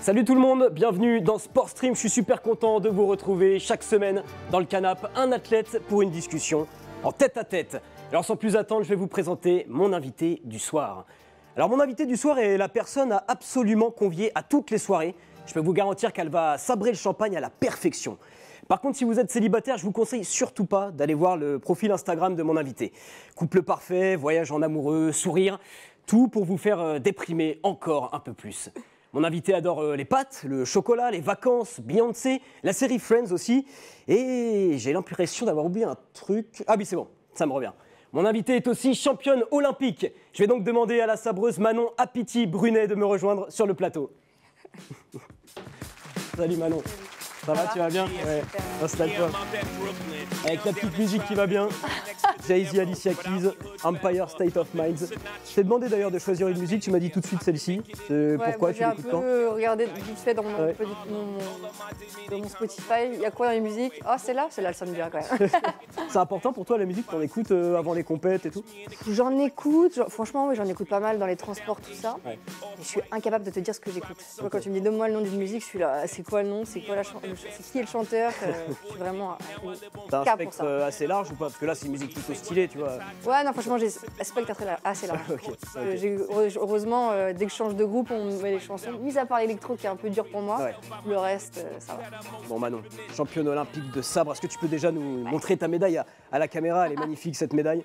Salut tout le monde, bienvenue dans Sport Stream. Je suis super content de vous retrouver chaque semaine dans le canapé, un athlète pour une discussion en tête à tête. Alors sans plus attendre, je vais vous présenter mon invité du soir. Alors mon invité du soir est la personne à absolument convier à toutes les soirées. Je peux vous garantir qu'elle va sabrer le champagne à la perfection. Par contre, si vous êtes célibataire, je vous conseille surtout pas d'aller voir le profil Instagram de mon invité. Couple parfait, voyage en amoureux, sourire, tout pour vous faire euh, déprimer encore un peu plus. Mon invité adore euh, les pâtes, le chocolat, les vacances, Beyoncé, la série Friends aussi. Et j'ai l'impression d'avoir oublié un truc. Ah oui, c'est bon, ça me revient. Mon invité est aussi championne olympique. Je vais donc demander à la sabreuse Manon Apiti Brunet de me rejoindre sur le plateau. Salut Manon. Ça va, tu vas bien Ouais, installe-toi. Avec la petite musique qui va bien, Jay-Z, Alicia Keys, Empire State of Minds. Je t'ai demandé d'ailleurs de choisir une musique, tu m'as dit tout de suite celle-ci. Euh, pourquoi tu l'écoutes quand J'ai un peu regardé vite fait dans mon, Spotify, il y a quoi dans les musiques oh, c'est là c'est là ça me quand même. C'est important pour toi la musique qu'on écoutes euh, avant les compètes et tout J'en écoute, franchement, oui, j'en écoute pas mal dans les transports, tout ça. Je suis incapable de te dire ce que j'écoute. Quand tu me dis donne-moi le nom d'une musique, je suis là, c'est quoi le nom C'est quoi la chanson c'est qui est le chanteur. Euh, vraiment T'as un spectre euh, assez large ou pas Parce que là, c'est une musique plutôt stylée, tu vois. Ouais, non, franchement, j'ai un spectre assez large. Heureusement, euh, dès que je change de groupe, on met les chansons. Mis à part l'électro qui est un peu dur pour moi, le reste, ça va. Bon, Manon, championne olympique de sabre, est-ce que tu peux déjà nous montrer ta médaille à, la caméra Elle est magnifique, cette médaille.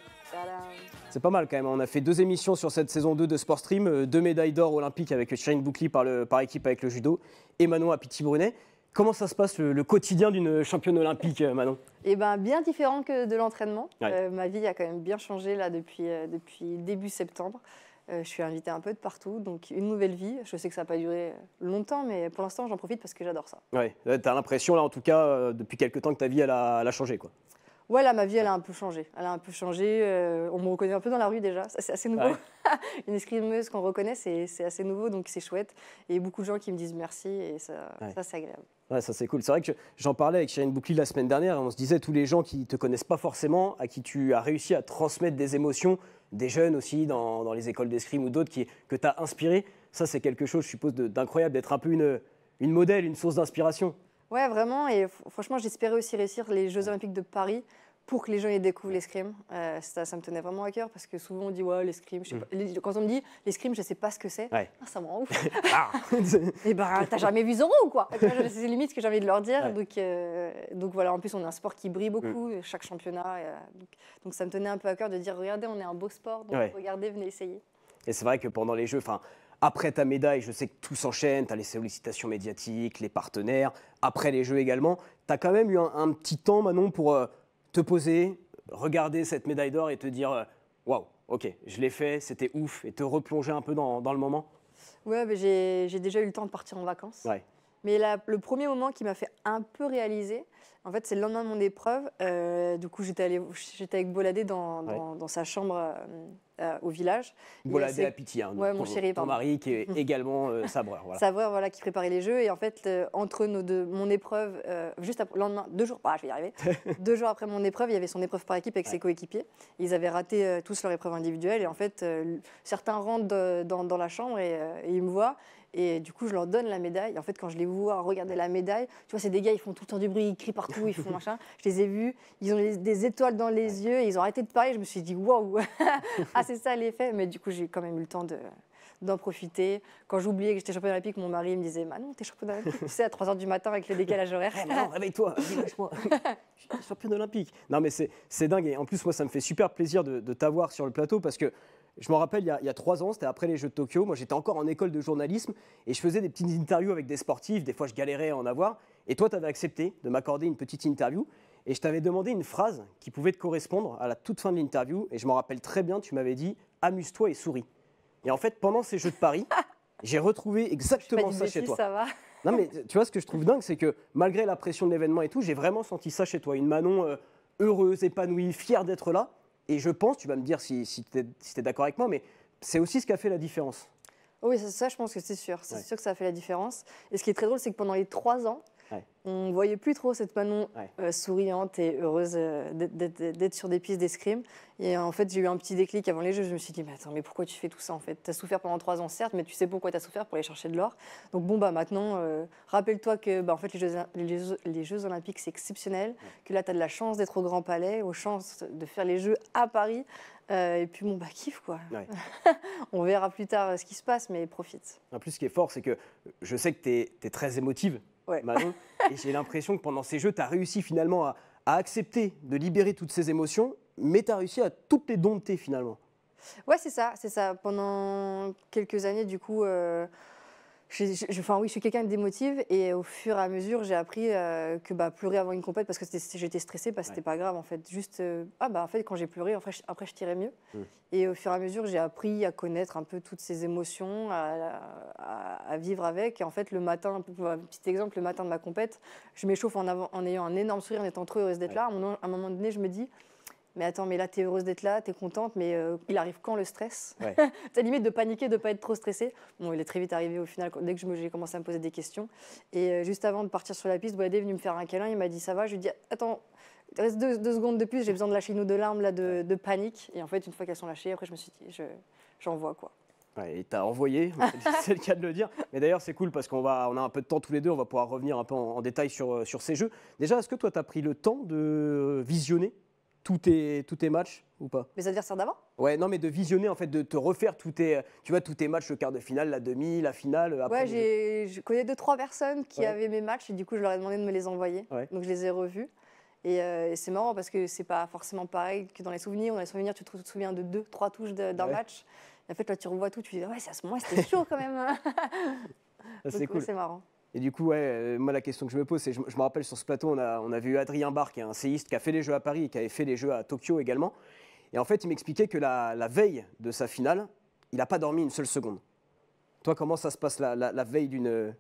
C'est pas mal quand même. Hein. On a fait deux émissions sur cette saison 2 de Sport Stream, deux médailles d'or olympiques avec Shane Boucli par, par équipe avec le judo et Manon à piti Brunet. Comment ça se passe le, quotidien d'une championne olympique, euh, Manon Eh bien, bien différent que de l'entraînement. Euh, ma vie a quand même bien changé là depuis, euh, début septembre. je suis invitée un peu de partout, donc une nouvelle vie. Je sais que ça n'a pas duré longtemps, mais pour l'instant, j'en profite parce que j'adore ça. Ouais, tu as l'impression, là, en tout cas, depuis quelques temps, que ta vie, elle a, changé, quoi. Ouais, là, ma vie, elle a un peu changé. Elle a un peu changé. on me reconnaît un peu dans la rue déjà. C'est assez nouveau. Une escrimeuse qu'on reconnaît, c'est assez nouveau, donc c'est chouette. Et beaucoup de gens qui me disent merci, et ça, ça c'est agréable. Ouais, ça c'est cool. C'est vrai que j'en parlais avec Chérine Boucli la semaine dernière, on se disait tous les gens qui ne te connaissent pas forcément, à qui tu as réussi à transmettre des émotions, des jeunes aussi dans, les écoles d'escrime ou d'autres que tu as inspiré, ça c'est quelque chose, je suppose, d'incroyable, d'être un peu une, une modèle, une source d'inspiration. Ouais, vraiment. Et franchement, j'espérais aussi réussir les Jeux Olympiques de Paris pour que les gens y découvrent l'escrime. Euh, ça, ça, me tenait vraiment à cœur parce que souvent on dit ouais l'escrime. Mm. pas ». Quand on me dit l'escrime, je sais pas ce que c'est. Ah, ça me rend ouf. Ah. Et eh ben t'as jamais vu Zorro ou quoi C'est limite ce que j'ai envie de leur dire. Donc euh, donc voilà. En plus on a un sport qui brille beaucoup mm. chaque championnat. Euh, donc, ça me tenait un peu à cœur de dire regardez on est un beau sport donc regardez venez essayer. Et c'est vrai que pendant les jeux, enfin après ta médaille, je sais que tout s'enchaîne, tu as les sollicitations médiatiques, les partenaires, après les jeux également, tu as quand même eu un petit temps, Manon, pour euh, te poser, regarder cette médaille d'or et te dire euh, waouh, ok, je l'ai fait, c'était ouf, et te replonger un peu dans, le moment Ouais, j'ai déjà eu le temps de partir en vacances. Mais le premier moment qui m'a fait un peu réaliser, en fait, c'est le lendemain de mon épreuve. Euh, du coup, j'étais avec Boladé dans, dans, sa chambre euh, euh, au village. Boladé à Pitié, hein, mon chéri, ton mari qui est également sabreur. Voilà. sabreur, voilà, qui préparait les jeux. Et en fait, entre nos deux, mon épreuve, juste le lendemain, deux jours, ah, je vais y arriver, deux jours après mon épreuve, il y avait son épreuve par équipe avec ses coéquipiers. Ils avaient raté tous leur épreuve individuelle. Et en fait, certains rentrent dans, la chambre et, et ils me voient. Et du coup, je leur donne la médaille. Et en fait, quand je les vois regarder la médaille, tu vois, ces des gars, ils font tout le temps du bruit, ils crient partout, ils font machin. Je les ai vus, ils ont des étoiles dans les yeux, ils ont arrêté de parler. Je me suis dit, waouh, ah, c'est ça l'effet. Mais du coup, j'ai quand même eu le temps de d'en profiter. Quand j'oubliais que j'étais championne olympique, mon mari me disait, Manon t'es championne olympique. tu sais, à 3h du matin avec les décalages eh, horaires. Hey, non, réveille-toi, lâche-moi. championne olympique. Non, mais c'est dingue. Et en plus, moi, ça me fait super plaisir de, de t'avoir sur le plateau parce que je me rappelle, il y, a, trois ans, c'était après les Jeux de Tokyo. Moi, j'étais encore en école de journalisme et je faisais des petites interviews avec des sportifs. Des fois, je galérais à en avoir. Et toi, tu avais accepté de m'accorder une petite interview. Et je t'avais demandé une phrase qui pouvait te correspondre à la toute fin de l'interview. Et je m'en rappelle très bien, tu m'avais dit Amuse-toi et souris. Et en fait, pendant ces Jeux de Paris, j'ai retrouvé exactement ça chez toi. mais tu vois, ce que je trouve dingue, c'est que malgré la pression de l'événement et tout, j'ai vraiment senti ça chez toi. Une Manon euh, heureuse, épanouie, fière d'être là et je pense, tu vas me dire si, tu es, d'accord avec moi, mais c'est aussi ce qui a fait la différence. Oui, ça, ça je pense que c'est sûr. C'est sûr que ça a fait la différence. Et ce qui est très drôle, c'est que pendant les trois ans, on ne voyait plus trop cette Manon euh, souriante et heureuse euh, d'être sur des pistes d'escrime. Et euh, en fait, j'ai eu un petit déclic avant les Jeux. Je me suis dit, mais attends, mais pourquoi tu fais tout ça en fait Tu as souffert pendant trois ans, certes, mais tu sais pourquoi tu as souffert pour aller chercher de l'or. Donc bon, bah maintenant, rappelle-toi que bah, en fait, les, Jeux, Olympiques, c'est exceptionnel, que là, tu as de la chance d'être au Grand Palais, aux chances de faire les Jeux à Paris. et puis bon, bah kiffe quoi. On verra plus tard ce qui se passe, mais profite. En plus, ce qui est fort, c'est que je sais que tu es, es très émotive bah et j'ai l'impression que pendant ces jeux, tu as réussi finalement à, accepter de libérer toutes ces émotions, mais tu as réussi à toutes les dompter finalement. Ouais, c'est ça, c'est ça. Pendant quelques années, du coup. Euh, je, enfin, oui, je suis quelqu'un qui démotive et au fur et à mesure, j'ai appris euh, que bah, pleurer avant une compète parce que j'étais stressée, que c'était pas grave en fait. Juste, euh, ah bah en fait, quand j'ai pleuré, après je tirais mieux. Hum. Et au fur et à mesure, j'ai appris à connaître un peu toutes ces émotions, à, vivre avec. Et en fait, le matin, un petit exemple, le matin de ma compète, je m'échauffe en, ayant un énorme sourire, en étant trop heureuse d'être là. À un moment donné, je me dis, mais attends, mais là, t'es heureuse d'être là, t'es contente, mais euh, il arrive quand le stress ouais. T'as limite de paniquer, de pas être trop stressé. Bon, il est très vite arrivé au final, dès que j'ai commencé à me poser des questions. Et euh, juste avant de partir sur la piste, Boadé est venu me faire un câlin, il m'a dit ça va, je lui dis attends, reste deux, secondes de plus, j'ai besoin de lâcher une ou deux larmes là, de, panique. Et en fait, une fois qu'elles sont lâchées, après, je me suis dit, j'envoie quoi. Ouais, et t'as envoyé, c'est le cas de le dire. Mais d'ailleurs, c'est cool parce qu'on va, on a un peu de temps tous les deux, on va pouvoir revenir un peu en, détail sur, euh, sur ces jeux. Déjà, est-ce que toi, tu as pris le temps de visionner tous tes, matchs ou pas Mes adversaires d'avant Ouais, non, mais de visionner, en fait, de te refaire tous tes, tu vois, tous tes matchs, le quart de finale, la demi, la finale. Après ouais, je connais deux, trois personnes qui avaient mes matchs et du coup, je leur ai demandé de me les envoyer. Donc, je les ai revus. Euh, et, c'est marrant parce que c'est pas forcément pareil que dans les souvenirs. Dans les souvenirs, tu te, souviens de deux, trois touches d'un match. en fait, là, tu revois tout, tu dis, ouais, c'est à ce moment-là, c'était chaud quand même. c'est cool. C'est marrant. Et du coup, ouais, euh, moi, la question que je me pose, c'est, je, me rappelle sur ce plateau, on a, on avait eu Adrien Bar, qui est un séiste qui a fait les Jeux à Paris et qui avait fait les Jeux à Tokyo également. Et en fait, il m'expliquait que la, veille de sa finale, il n'a pas dormi une seule seconde. Toi, comment ça se passe la, veille d'une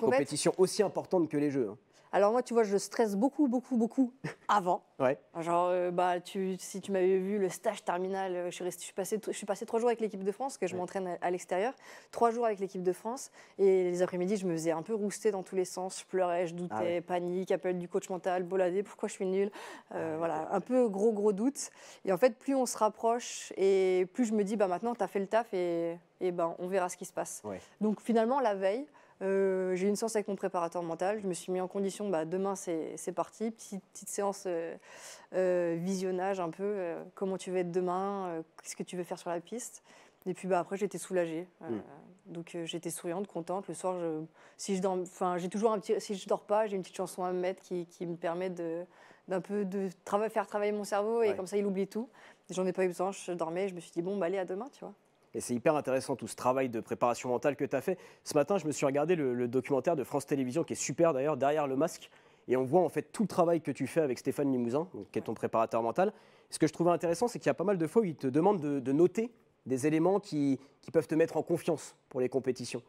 compétition aussi importante que les Jeux hein alors moi, tu vois, je stresse beaucoup, beaucoup, beaucoup avant. Ouais. Genre, euh, bah, tu, si tu m'avais vu le stage terminal, euh, je suis, passé suis, passé trois jours avec l'équipe de France, que je m'entraîne à, l'extérieur, trois jours avec l'équipe de France, et les après-midi, je me faisais un peu rouster dans tous les sens, je pleurais, je doutais, ah panique, appel du coach mental, boladé, pourquoi je suis nulle, euh, ah voilà, un peu gros, gros doute. Et en fait, plus on se rapproche, et plus je me dis, bah maintenant, t'as fait le taf, et, et ben, on verra ce qui se passe. Donc finalement, la veille, euh, j'ai eu une séance avec mon préparateur mental. Je me suis mis en condition, bah, demain c'est parti. Petite, séance euh, euh, visionnage un peu. comment tu veux être demain Qu'est-ce que tu veux faire sur la piste et puis bah, après, j'étais soulagée. Donc j'étais souriante, contente. Le soir, je, si je dors, j'ai toujours un si je dors pas, j'ai une petite chanson à me mettre qui, me permet de d'un peu de faire travailler mon cerveau et comme ça, il oublie tout. J'en ai pas eu besoin. Je dormais. Je me suis dit bon, bah, allez à demain, tu vois. Et c'est hyper intéressant tout ce travail de préparation mentale que tu as fait. Ce matin, je me suis regardé le, documentaire de France Télévisions, qui est super d'ailleurs, derrière le masque. Et on voit en fait tout le travail que tu fais avec Stéphane Limousin, qui est ton préparateur mental. Ce que je trouvais intéressant, c'est qu'il y a pas mal de fois où il te demande de, noter des éléments qui, peuvent te mettre en confiance pour les compétitions.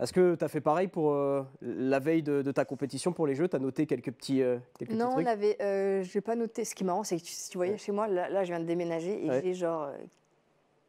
Est-ce que tu as fait pareil pour euh, la veille de, ta compétition pour les jeux Tu as noté quelques petits, euh, trucs Non, euh, je n'ai pas noté. Ce qui est marrant, c'est que si tu voyais chez moi, là, je viens de déménager et j'ai genre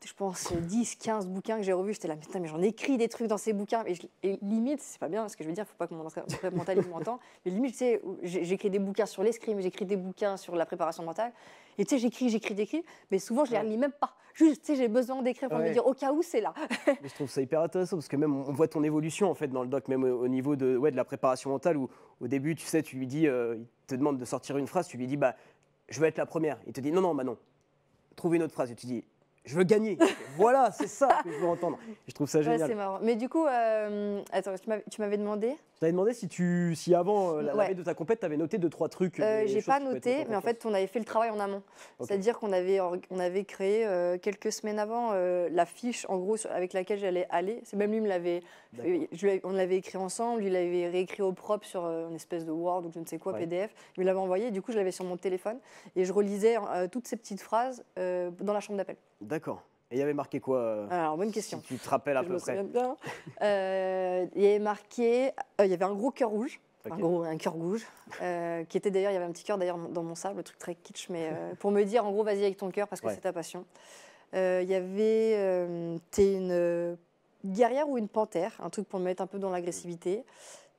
je pense, 10, 15 bouquins que j'ai revus. J'étais là, putain, mais j'en écris des trucs dans ces bouquins. Et, limite, c'est pas bien, ce que je veux dire, il ne faut pas que mon prep mental m'entende. Mais limite, tu sais, j'écris des bouquins sur l'escrime, j'écris des bouquins sur la préparation mentale. Et tu sais, j'écris, j'écris, j'écris, mais souvent, je les relis même pas. Juste, tu sais, j'ai besoin d'écrire pour me dire, au cas où, c'est là. mais je trouve ça hyper intéressant, parce que même, on voit ton évolution, en fait, dans le doc, même au niveau de, ouais, de la préparation mentale, où au début, tu sais, tu lui dis, euh, il te demande de sortir une phrase, tu lui dis, bah, je veux être la première. Il te dit, non, non, bah non. Trouve une autre phrase. Et tu dis, je veux gagner. voilà, c'est ça que je veux entendre. Je trouve ça génial. c'est marrant. Mais du coup, euh, attends, tu m'avais demandé Tu t'avais demandé si, tu, si avant euh, la, ouais. de ta compète, tu avais noté deux, trois trucs. Euh, J'ai pas noté, mais en fait, on avait fait le travail en amont. C'est-à-dire qu'on avait, on avait créé euh, quelques semaines avant la fiche, en gros, avec laquelle j'allais aller. C'est même lui me l'avait. On l'avait écrit ensemble, lui l'avait réécrit au propre sur une espèce de Word ou je ne sais quoi, PDF. Il me l'avait envoyé, du coup, je l'avais sur mon téléphone et je relisais toutes ces petites phrases dans la chambre d'appel. D'accord. Et il y avait marqué quoi euh, Alors, bonne question. tu te rappelles à Je peu près. Euh, il y avait marqué, euh, il y avait un gros cœur rouge. Un gros, un cœur rouge, qui était d'ailleurs, il y avait un petit cœur d'ailleurs dans mon sable, le truc très kitsch, mais pour me dire en gros, vas-y avec ton cœur parce que c'est ta passion. il y avait, t'es une guerrière ou une panthère, un truc pour me mettre un peu dans l'agressivité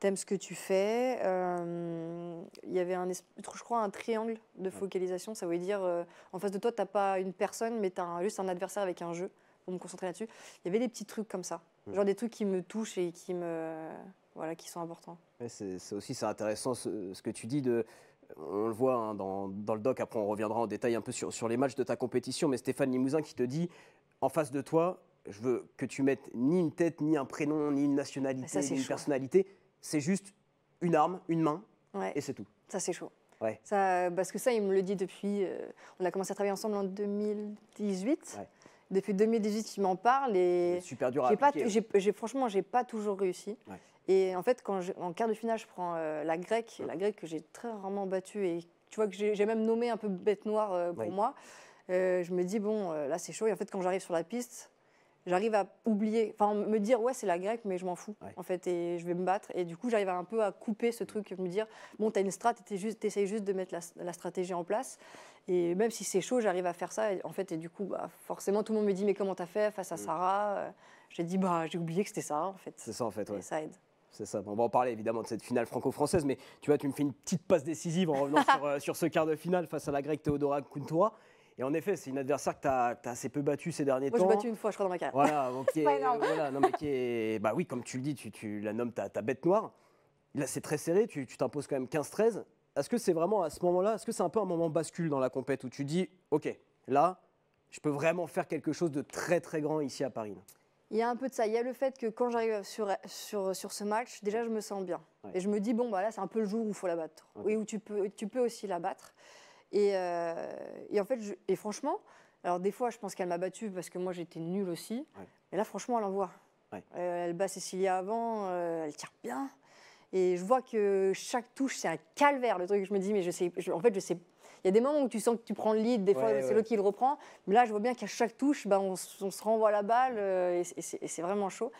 t'aimes ce que tu fais. Euh, il y avait un, je crois un triangle de focalisation, ça voulait dire euh, en face de toi, t'as pas une personne, mais tu as juste un adversaire avec un jeu pour me concentrer là-dessus. Il y avait des petits trucs comme ça, mm. genre des trucs qui me touchent et qui me voilà, qui sont importants. C'est aussi c'est intéressant ce, que tu dis de on le voit hein, dans, dans, le doc, après on reviendra en détail un peu sur, sur les matchs de ta compétition, mais Stéphane Limousin qui te dit, en face de toi, je veux que tu mettes ni une tête, ni un prénom, ni une nationalité, ah, ni une personnalité c'est juste une arme, une main, et c'est tout. Ça, c'est chaud. Ça, parce que ça, il me le dit depuis. Euh, on a commencé à travailler ensemble en 2018. Ouais. Depuis 2018, il m'en parle et. Super dur à pas, j'ai, je Franchement, j'ai pas toujours réussi. Et en fait, quand en quart de finale, je prends euh, la grecque, la grecque que j'ai très rarement battue et tu vois que j'ai, même nommé un peu bête noire euh, pour moi. je me dis, bon, là, c'est chaud. Et en fait, quand j'arrive sur la piste, j'arrive à oublier, enfin me dire ouais c'est la grecque mais je m'en fous en fait et je vais me battre et du coup j'arrive un peu à couper ce truc, me dire bon t'as une strat, t'essayes juste de mettre la, stratégie en place et même si c'est chaud j'arrive à faire ça en fait et du coup bah, forcément tout le monde me dit mais comment t'as fait face à mm. Sarah J'ai dit bah j'ai oublié que c'était ça en fait. C'est ça en fait ouais. Et ça aide. C'est ça. on va en parler évidemment de cette finale franco-française, mais tu vois, tu me fais une petite passe décisive en revenant sur, euh, sur, ce quart de finale face à la grecque Théodora Kuntoura. Et en effet, c'est une adversaire que tu as, assez peu battu ces derniers temps. Moi, l'ai battu une fois, je crois, dans ma carrière. Voilà, donc euh, voilà non, mais qui est, bah oui, comme tu le dis, tu, la nommes ta, bête noire. Là, c'est très serré, tu t'imposes quand même 15-13. Est-ce que c'est vraiment à ce moment-là, est-ce que c'est un peu un moment bascule dans la compète où tu dis, OK, là, je peux vraiment faire quelque chose de très très grand ici à Paris il y a un peu de ça. Il y a le fait que quand j'arrive sur, sur, ce match, déjà je me sens bien. Et je me dis, bon, bah là c'est un peu le jour où il faut la battre. Oui, Et où tu peux, tu peux aussi la battre. Euh, et, en fait, et franchement, alors des fois, je pense qu'elle m'a battue parce que moi j'étais nulle aussi. Mais là, franchement, elle en voit. Euh, elle bat Cécilia avant, euh, elle tire bien. Et je vois que chaque touche, c'est un calvaire. Le truc, je me dis, mais je sais, en fait, je sais. Il y a des moments où tu sens que tu prends le lead, des fois c'est l'autre qui le reprend. Mais là, je vois bien qu'à chaque touche, ben, on, se renvoie la balle et, c'est vraiment chaud.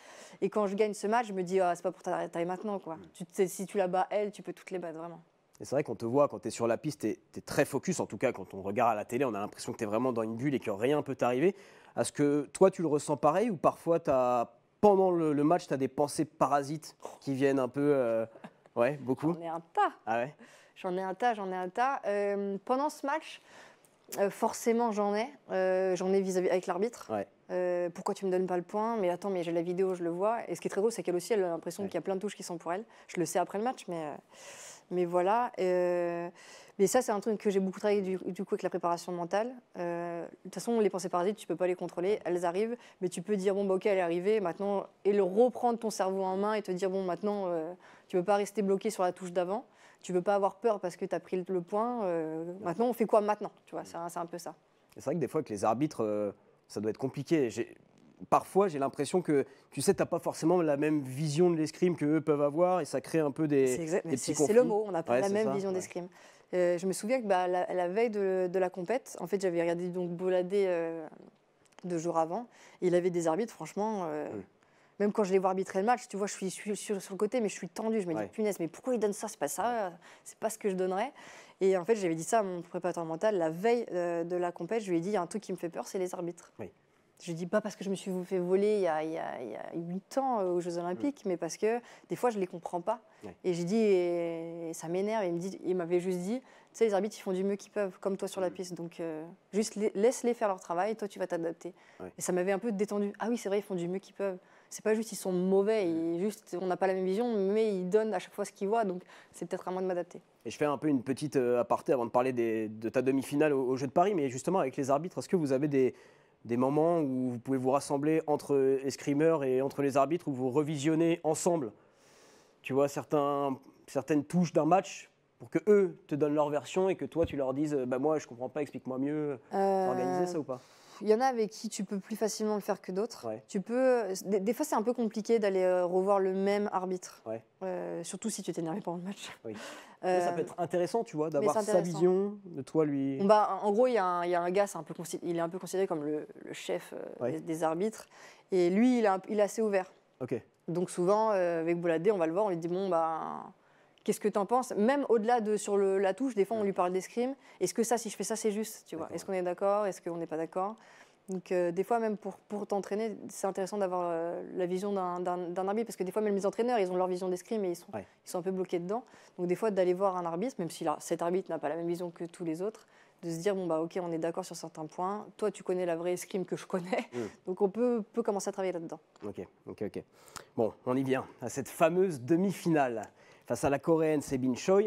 Et quand je gagne ce match, je me dis, ah, c'est pas pour ta taille maintenant. Quoi. Mm. Tu, si tu la bats elle, tu peux toutes les battre vraiment c'est vrai qu'on te voit quand tu es sur la piste, tu es, très focus, en tout cas quand on regarde à la télé, on a l'impression que tu es vraiment dans une bulle et que rien peut t'arriver. Est-ce que toi tu le ressens pareil ou parfois as, pendant le, match tu as des pensées parasites qui viennent un peu... Euh, ouais, beaucoup J'en ai un tas ah ouais J'en ai un tas, j'en ai un tas. Euh, pendant ce match, euh, forcément j'en ai. j'en ai vis-à-vis avec l'arbitre. pourquoi tu me donnes pas le point Mais attends, mais j'ai la vidéo, je le vois. Et ce qui est très drôle, c'est qu'elle aussi, elle a l'impression qu'il y a plein de touches qui sont pour elle. Je le sais après le match, mais. Mais voilà. Euh, mais ça, c'est un truc que j'ai beaucoup travaillé du, coup avec la préparation mentale. Euh, de toute façon, les pensées parasites, tu peux pas les contrôler, elles arrivent. Mais tu peux dire, bon, bah, ok, elle est arrivée, maintenant, et le reprendre ton cerveau en main et te dire, bon, maintenant, euh, tu peux pas rester bloqué sur la touche d'avant. Tu peux pas avoir peur parce que tu as pris le, point. maintenant, on fait quoi maintenant Tu vois, c'est un, peu ça. C'est vrai que des fois, que les arbitres, ça doit être compliqué parfois, j'ai l'impression que, tu sais, tu n'as pas forcément la même vision de l'escrime qu'eux peuvent avoir et ça crée un peu des, exact, C'est le mot, on n'a pas la même vision d'escrime. Euh, je me souviens que bah, la, veille de, la compète, en fait, j'avais regardé donc Boladé euh, deux jours avant. il avait des arbitres, franchement. Euh, hum. Même quand je les vois arbitrer le match, tu vois, je suis, sur, le côté, mais je suis tendu. Je me dis, punaise, mais pourquoi ils donnent ça C'est pas ça, c'est pas ce que je donnerais. Et en fait, j'avais dit ça à mon préparateur mental la veille de la compète. Je lui ai dit, il y a un truc qui me fait peur, c'est les arbitres. Je ne dis pas parce que je me suis fait voler il y a, huit ans euh, aux Jeux mm. Olympiques, mais parce que des fois, je ne les comprends pas. Et j'ai dit, ça m'énerve. Il m'avait juste dit, tu sais, les arbitres, ils font du mieux qu'ils peuvent, comme toi sur la mm. piste. Donc, euh, juste laisse-les faire leur travail, toi, tu vas t'adapter. Et ça m'avait un peu détendu. Ah oui, c'est vrai, ils font du mieux qu'ils peuvent. C'est pas juste ils sont mauvais, mm. juste on n'a pas la même vision, mais ils donnent à chaque fois ce qu'ils voient, donc c'est peut-être à moi de m'adapter. Et je fais un peu une petite euh, aparté avant de parler de ta demi-finale au, Jeux Jeu de Paris, mais justement avec les arbitres, est-ce que vous avez des, des moments où vous pouvez vous rassembler entre escrimeurs et entre les arbitres, où vous revisionnez ensemble, tu vois, certaines touches d'un match pour que eux te donnent leur version et que toi tu leur dises, bah moi je comprends pas, explique-moi mieux. Euh, Organiser ça ou pas il y en a avec qui tu peux plus facilement le faire que d'autres. Tu peux, euh, des, fois, c'est un peu compliqué d'aller euh, revoir le même arbitre. Euh, surtout si tu t'es énervé pendant le match. ça peut être intéressant, tu vois, d'avoir sa vision de toi lui. Bah, en gros, il y, a un gars, un peu il est un peu considéré comme le, chef des, arbitres, et lui, il, est assez ouvert. Donc souvent, avec Bouladé, on va le voir, on lui dit bon bah Qu'est-ce que tu en penses Même au-delà de sur la touche, des fois, on lui parle d'escrime. Est-ce que ça, si je fais ça, c'est juste Tu vois Est-ce qu'on est d'accord Est-ce qu'on n'est pas d'accord donc euh, des fois même pour, t'entraîner, c'est intéressant d'avoir euh, la vision d'un arbitre, parce que des fois même les entraîneurs, ils ont leur vision d'escrime et ils sont, ils sont un peu bloqués dedans. Donc des fois d'aller voir un arbitre, même si cet arbitre n'a pas la même vision que tous les autres, de se dire, bon bah ok, on est d'accord sur certains points, toi tu connais la vraie escrime que je connais, mm. donc on peut, peut commencer à travailler là-dedans. Ok, ok, ok. Bon, on y vient à cette fameuse demi-finale face à la coréenne Sebin Choi.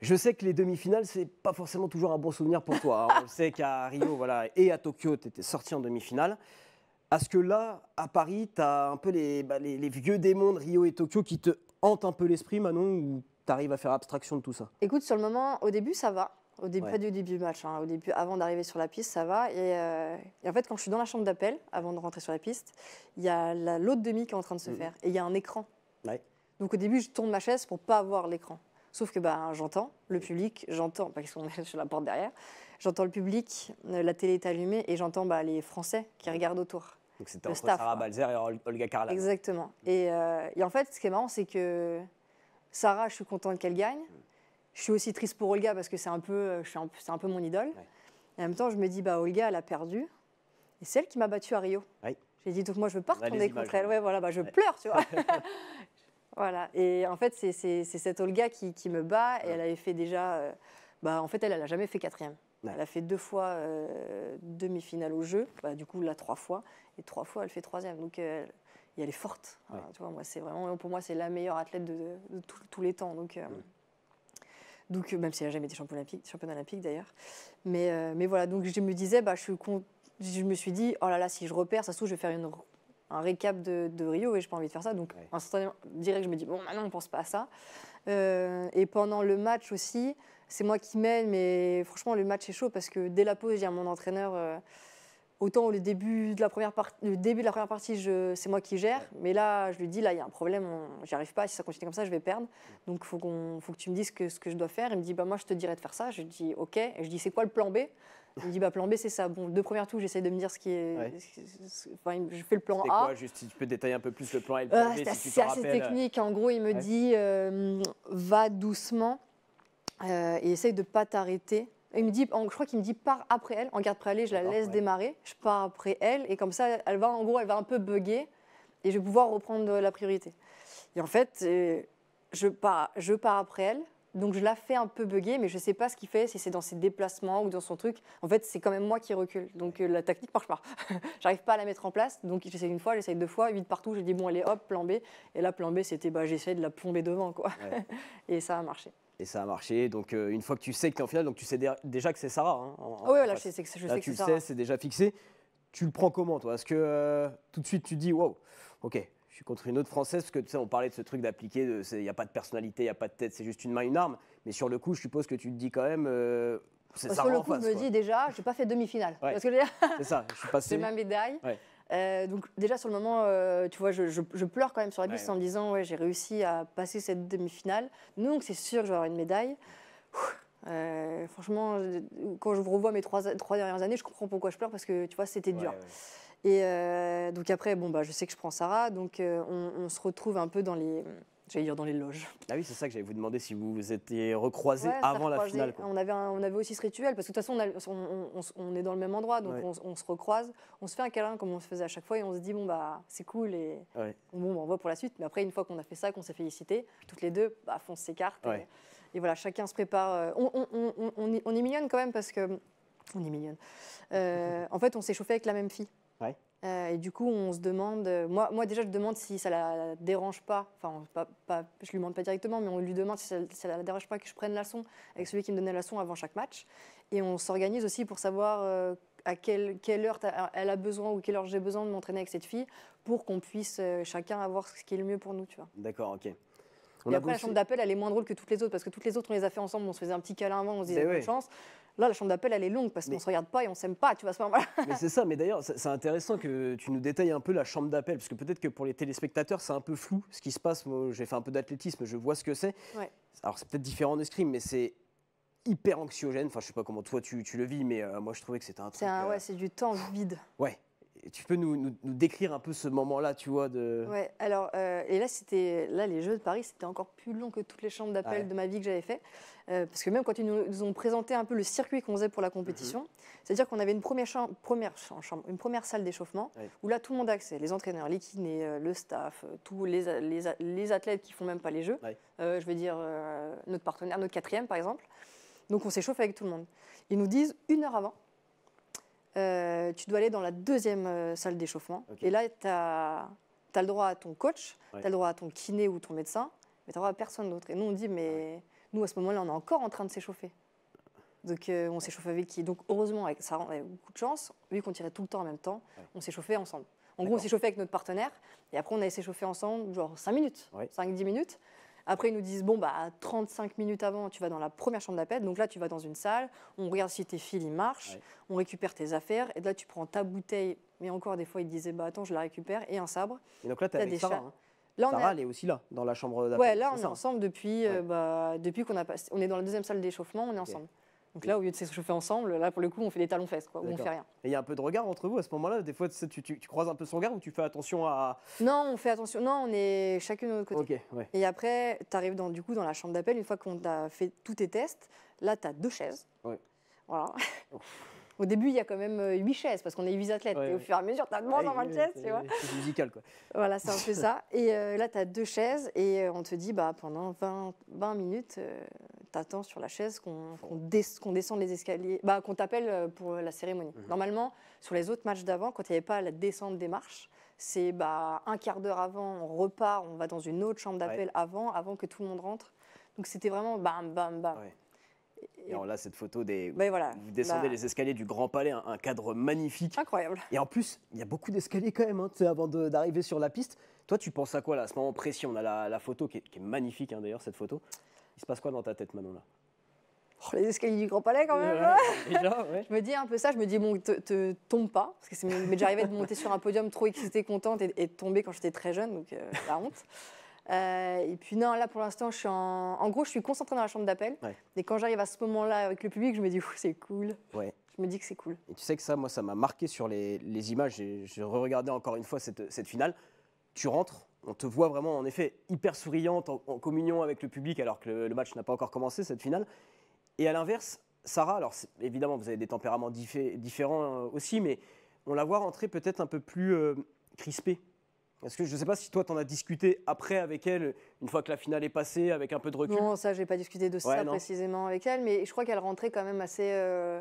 Je sais que les demi-finales, c'est pas forcément toujours un bon souvenir pour toi. Hein. On sait qu'à Rio voilà, et à Tokyo, tu étais sorti en demi-finale. Est-ce que là, à Paris, tu as un peu bah, les, vieux démons de Rio et Tokyo qui te hantent un peu l'esprit, Manon, ou tu arrives à faire abstraction de tout ça Écoute, sur le moment, au début, ça va. Au début, Pas du début du match, hein. au début, avant d'arriver sur la piste, ça va. Euh, et, en fait, quand je suis dans la chambre d'appel, avant de rentrer sur la piste, il y a l'autre demi qui est en train de se faire. Et il y a un écran Ouais. Donc au début, je tourne ma chaise pour pas voir l'écran. Sauf que ben j'entends le public, j'entends, parce qu'on est sur la porte derrière, j'entends le public, euh, la télé est allumée et j'entends bah, les Français qui regardent autour. Donc c'était entre Sarah Balzer et Olga Carla. Exactement. Euh, et, en fait, ce qui est marrant, c'est que Sarah, je suis contente qu'elle gagne. Hmm. Je suis aussi triste pour Olga parce que c'est un peu, euh, c'est un peu mon idole. Et en même temps, je me dis, bah, Olga, elle a perdu. Et c'est elle qui m'a battue à Rio. J'ai dit, donc moi, je veux pas retourner contre elle. Hein. Ouais, voilà, bah, je pleure, tu vois. Voilà, et en fait, c'est cette Olga qui, me bat, et elle avait fait déjà. Euh, bah, en fait, elle, n'a jamais fait quatrième. Elle a fait deux fois euh, demi-finale au jeu, bah, du coup, là, trois fois, et trois fois, elle fait troisième. Donc, elle est forte. tu vois, moi, c'est vraiment, pour moi, c'est la meilleure athlète de, tous les temps. Donc, euh, donc même si elle n'a jamais été championne olympique, d'ailleurs. Mais, mais voilà, donc je me disais, bah, je, je me suis dit, oh là là, si je repère, ça se trouve, je vais faire une un récap de, Rio et j'ai pas envie de faire ça. Donc, ouais. instantanément, direct, je me dis, bon, maintenant, on pense pas à ça. Euh, et pendant le match aussi, c'est moi qui mène, mais franchement, le match est chaud parce que dès la pause, j'ai à mon entraîneur. Euh, autant au début de la première partie, le début de la première partie, c'est moi qui gère, mais là, je lui dis là, il y a un problème, n'y arrive pas. Si ça continue comme ça, je vais perdre. Mm. Donc, faut qu'on, faut que tu me dises ce que je dois faire. Il me dit bah moi, je te dirais de faire ça. Je lui dis ok. Et je dis c'est quoi le plan B il me dit bah, plan B, c'est ça. Bon, de première touche, j'essaie de me dire ce qui est. Enfin, je fais le plan A. Quoi, juste, tu peux détailler un peu plus le plan A et le ah, plan B. C'est assez, euh, technique. En gros, il me dit euh, va doucement euh, et essaye de ne pas t'arrêter. Il me dit, je crois qu'il me dit pars après elle, en garde préalée, je la laisse démarrer, je pars après elle, et comme ça, elle va en gros, elle va un peu bugger, et je vais pouvoir reprendre la priorité. Et en fait, je pars, je pars après elle, donc je la fais un peu bugger, mais je ne sais pas ce qu'il fait, si c'est dans ses déplacements ou dans son truc. En fait, c'est quand même moi qui recule. Donc euh, la tactique marche pas. J'arrive pas à la mettre en place. Donc j'essaie une fois, j'essaye deux fois, huit partout. J'ai dit bon, allez hop, plan B. Et là, plan B, c'était bah, j'essaye de la plomber devant. quoi. et ça a marché. Et ça a marché. Donc, euh, une fois que tu sais que tu en finale, donc tu sais déjà que c'est Sarah. Hein, ah oui, là, je sais, que c'est Sarah. que tu sais, c'est déjà fixé. Tu le prends comment, toi Est-ce que euh, tout de suite tu dis, wow, ok, contre une autre française, parce que tu sais, on parlait de ce truc d'appliquer, il n'y a pas de personnalité, il n'y a pas de tête, c'est juste une main, une arme. Mais sur le coup, je suppose que tu te dis quand même. Euh, c'est bah, ça sur le coup, je me dis déjà, je n'ai pas fait demi-finale. c'est ça, je suis passé. C'est ma médaille. Euh, donc déjà sur le moment, euh, tu vois, je, pleure quand même sur la piste en me disant, ouais, j'ai réussi à passer cette demi-finale. Donc c'est sûr que je vais avoir une médaille. franchement, quand je revois mes trois, trois, dernières années, je comprends pourquoi je pleure parce que tu vois, c'était dur. Et euh, donc après, bon, bah, je sais que je prends Sarah, donc euh, on, se retrouve un peu dans les, dire dans les loges. Ah oui, c'est ça que j'allais vous demander si vous vous étiez recroisés avant la finale. On, avait on avait aussi ce rituel, parce que de toute façon, on, est dans le même endroit, donc on, se recroise, on se fait un câlin comme on se faisait à chaque fois, et on se dit, bon, bah, c'est cool, et on bon, on voit pour la suite. Mais après, une fois qu'on a fait ça, qu'on s'est félicité, toutes les deux, bah, on s'écarte. Et, et, voilà, chacun se prépare. Euh, on, est mignonne quand même, parce que. On est mignonne. en fait, on s'est chauffé avec la même fille. Euh, et du coup, on se demande. Euh, moi, moi, déjà, je demande si ça la dérange pas. Enfin, pas, pas, je lui demande pas directement, mais on lui demande si ça, la dérange pas que je prenne la son avec celui qui me donnait la son avant chaque match. Et on s'organise aussi pour savoir euh, à quelle, quelle heure elle a besoin ou quelle heure j'ai besoin de m'entraîner avec cette fille pour qu'on puisse chacun avoir ce qui est le mieux pour nous, tu vois. D'accord, ok. et après, la chambre d'appel, elle est moins drôle que toutes les autres parce que toutes les autres, on les a fait ensemble, on se faisait un petit câlin avant, on se disait ben bonne chance. Là, la chambre d'appel, elle est longue parce qu'on ne se regarde pas et on ne s'aime pas, tu vois. Mais c'est ça, mais d'ailleurs, c'est intéressant que tu nous détailles un peu la chambre d'appel, parce que peut-être que pour les téléspectateurs, c'est un peu flou ce qui se passe. Moi, j'ai fait un peu d'athlétisme, je vois ce que c'est. Alors, c'est peut-être différent de mais c'est hyper anxiogène. Enfin, je sais pas comment toi tu, tu le vis, mais euh, moi je trouvais que c'était un truc. Euh, c'est du temps vide. Ouais tu peux nous, décrire un peu ce moment-là, tu vois de... alors, euh, et là, c'était, là, les Jeux de Paris, c'était encore plus long que toutes les chambres d'appel de ma vie que j'avais fait. Euh, parce que même quand ils nous ont présenté un peu le circuit qu'on faisait pour la compétition, mhm. c'est-à-dire qu'on avait une première, une première salle d'échauffement où là, tout le monde a accès les entraîneurs, les kinés, euh, le staff, tous les, les, athlètes qui font même pas les Jeux. je veux dire, notre partenaire, notre quatrième, par exemple. Donc, on s'échauffe avec tout le monde. Ils nous disent une heure avant euh, tu dois aller dans la deuxième euh, salle d'échauffement. Et là, tu as, le droit à ton coach, tu as le droit à ton kiné ou ton médecin, mais tu n'as droit à personne d'autre. Et nous, on dit, mais nous, à ce moment-là, on est encore en train de s'échauffer. Donc, euh, on s'échauffe avec qui Donc, heureusement, avec, ça rendait beaucoup de chance, vu qu'on tirait tout le temps en même temps, on s'échauffait ensemble. En gros, on s'échauffait avec notre partenaire, et après, on allait s'échauffer ensemble, genre 5 minutes, 5-10 minutes. Après, ils nous disent, bon, bah, 35 minutes avant, tu vas dans la première chambre d'appel. Donc là, tu vas dans une salle, on regarde si tes fils, marchent, on récupère tes affaires. Et là, tu prends ta bouteille. Mais encore, des fois, ils disaient, bah, attends, je la récupère. Et un sabre. Et donc là, tu as des hein. Là, est... elle est aussi là, dans la chambre d'appel. Ouais, là, on est, hein. ensemble depuis, euh, bah, depuis qu'on a passé... On est dans la deuxième salle d'échauffement, on est ensemble. Donc là, au lieu de s'échauffer ensemble, là, pour le coup, on fait des talons-fesses, quoi, on fait rien. Et il y a un peu de regard entre vous à ce moment-là Des fois, tu, croises un peu son regard ou tu fais attention à. Non, on fait attention. Non, on est chacune de notre côté. Et après, tu arrives dans, du coup dans la chambre d'appel, une fois qu'on a fait tous tes tests, là, tu as deux chaises. Ouais. Voilà. Au début, il y a quand même 8 euh, chaises parce qu'on est huit athlètes. et au fur et à mesure, tu as de moins dans moins de chaises, C'est musical, quoi. Voilà, c'est un peu ça. Et euh, là, tu as deux chaises et euh, on te dit, bah, pendant 20, 20 minutes, tu attends sur la chaise qu'on descende les escaliers, bah, qu'on t'appelle pour la cérémonie. Mhm. Normalement, sur les autres matchs d'avant, quand il n'y avait pas la descente des marches, c'est bah, un quart d'heure avant, on repart, on va dans une autre chambre d'appel avant, avant que tout le monde rentre. Donc c'était vraiment bam, bam, bam. Et on a cette photo des. Ben vous descendez les escaliers du Grand Palais, un, cadre magnifique. Incroyable. Et en plus, il y a beaucoup d'escaliers quand même, hein, avant d'arriver sur la piste. Toi, tu penses à quoi là, à ce moment précis On a la, photo qui est, magnifique hein, d'ailleurs, cette photo. Il se passe quoi dans ta tête, Manon là oh, les escaliers du Grand Palais quand même. Hein. je me dis un peu ça, je me dis bon, te, tombe pas, parce que c'est déjà de monter sur un podium trop excitée, contente et, tomber quand j'étais très jeune, donc euh, la honte. Euh, et puis non, là pour l'instant, je suis en... gros, je suis concentrée dans la chambre d'appel. Et quand j'arrive à ce moment-là avec le public, je me dis, c'est cool. Je me dis que c'est cool. Et tu sais que ça, moi, ça m'a marqué sur les, images. J'ai re-regardé encore une fois cette, finale. Tu rentres, on te voit vraiment en effet hyper souriante, en, communion avec le public, alors que le, match n'a pas encore commencé, cette finale. Et à l'inverse, Sarah, alors évidemment, vous avez des tempéraments différents euh, aussi, mais on la voit rentrer peut-être un peu plus euh, crispée parce que je ne sais pas si toi, tu en as discuté après avec elle, une fois que la finale est passée, avec un peu de recul Non, ça, je n'ai pas discuté de ça précisément avec elle, mais je crois qu'elle rentrait quand même assez. Euh,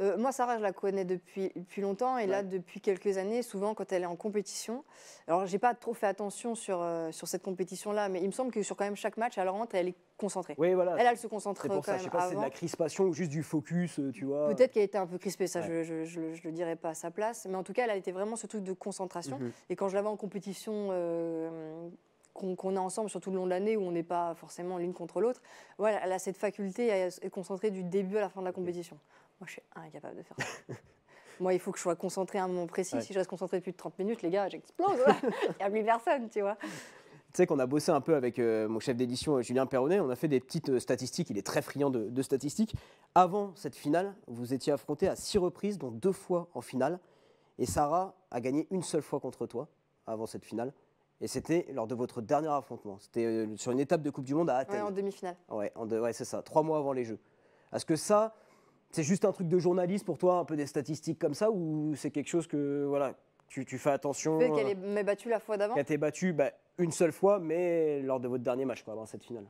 euh, moi, Sarah, je la connais depuis, depuis longtemps et là, depuis quelques années, souvent quand elle est en compétition. Alors, j'ai pas trop fait attention sur, euh, cette compétition-là, mais il me semble que sur quand même chaque match, elle rentre et elle est concentrée. Elle, elle se concentre pour ça. Je sais pas si c'est de la crispation ou juste du focus, euh, tu vois. Peut-être qu'elle était un peu crispée, ça, je, je, le dirais pas à sa place. Mais en tout cas, elle a été vraiment ce truc de concentration. Mhm. Et quand je la vois en compétition. qu'on a ensemble, surtout le long de l'année, où on n'est pas forcément l'une contre l'autre. Voilà, elle a cette faculté à être concentrée du début à la fin de la compétition. Moi, je suis incapable de faire ça. Moi, il faut que je sois concentré à un moment précis. Si je reste concentré depuis 30 minutes, les gars, j'explose. Il n'y a plus personne, tu vois. Tu sais qu'on a bossé un peu avec euh, mon chef d'édition euh, Julien Perronnet, on a fait des petites euh, statistiques, il est très friand de, statistiques. Avant cette finale, vous étiez affronté à six reprises, dont deux fois en finale. Et Sarah a gagné une seule fois contre toi avant cette finale. Et c'était lors de votre dernier affrontement. C'était sur une étape de Coupe du Monde à Athènes. Ouais, en demi-finale. Ouais, ouais c'est ça, trois mois avant les Jeux. Est-ce que ça, c'est juste un truc de journaliste pour toi, un peu des statistiques comme ça, ou c'est quelque chose que voilà, tu, fais attention euh, Qu'elle m'ait battue la fois d'avant Qu'elle t'est battue bah, une seule fois, mais lors de votre dernier match, quoi, dans cette finale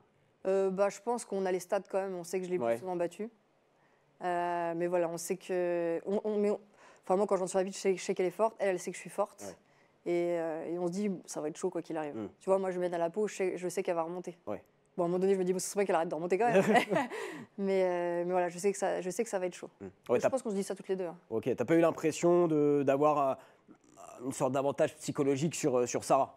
euh, bah, Je pense qu'on a les stats quand même, on sait que je l'ai ouais. plus souvent battue. Euh, mais voilà, on sait que. On, mais enfin, moi, quand j'en suis la ville, je sais, qu'elle est forte, elle, elle sait que je suis forte. Et, on se dit, ça va être chaud quoi qu'il arrive. Mm. Tu vois, moi, je mets dans la peau, je sais, sais qu'elle va remonter. Ouais. Bon, à un moment donné, je me dis, bon, vrai qu'elle arrête de remonter quand même. mais, euh, mais, voilà, je sais, que ça, je sais que ça va être chaud. Mmh. je pense qu'on se dit ça toutes les deux. Ok, hein. Ok, t'as pas eu l'impression d'avoir euh, une sorte d'avantage psychologique sur, euh, sur Sarah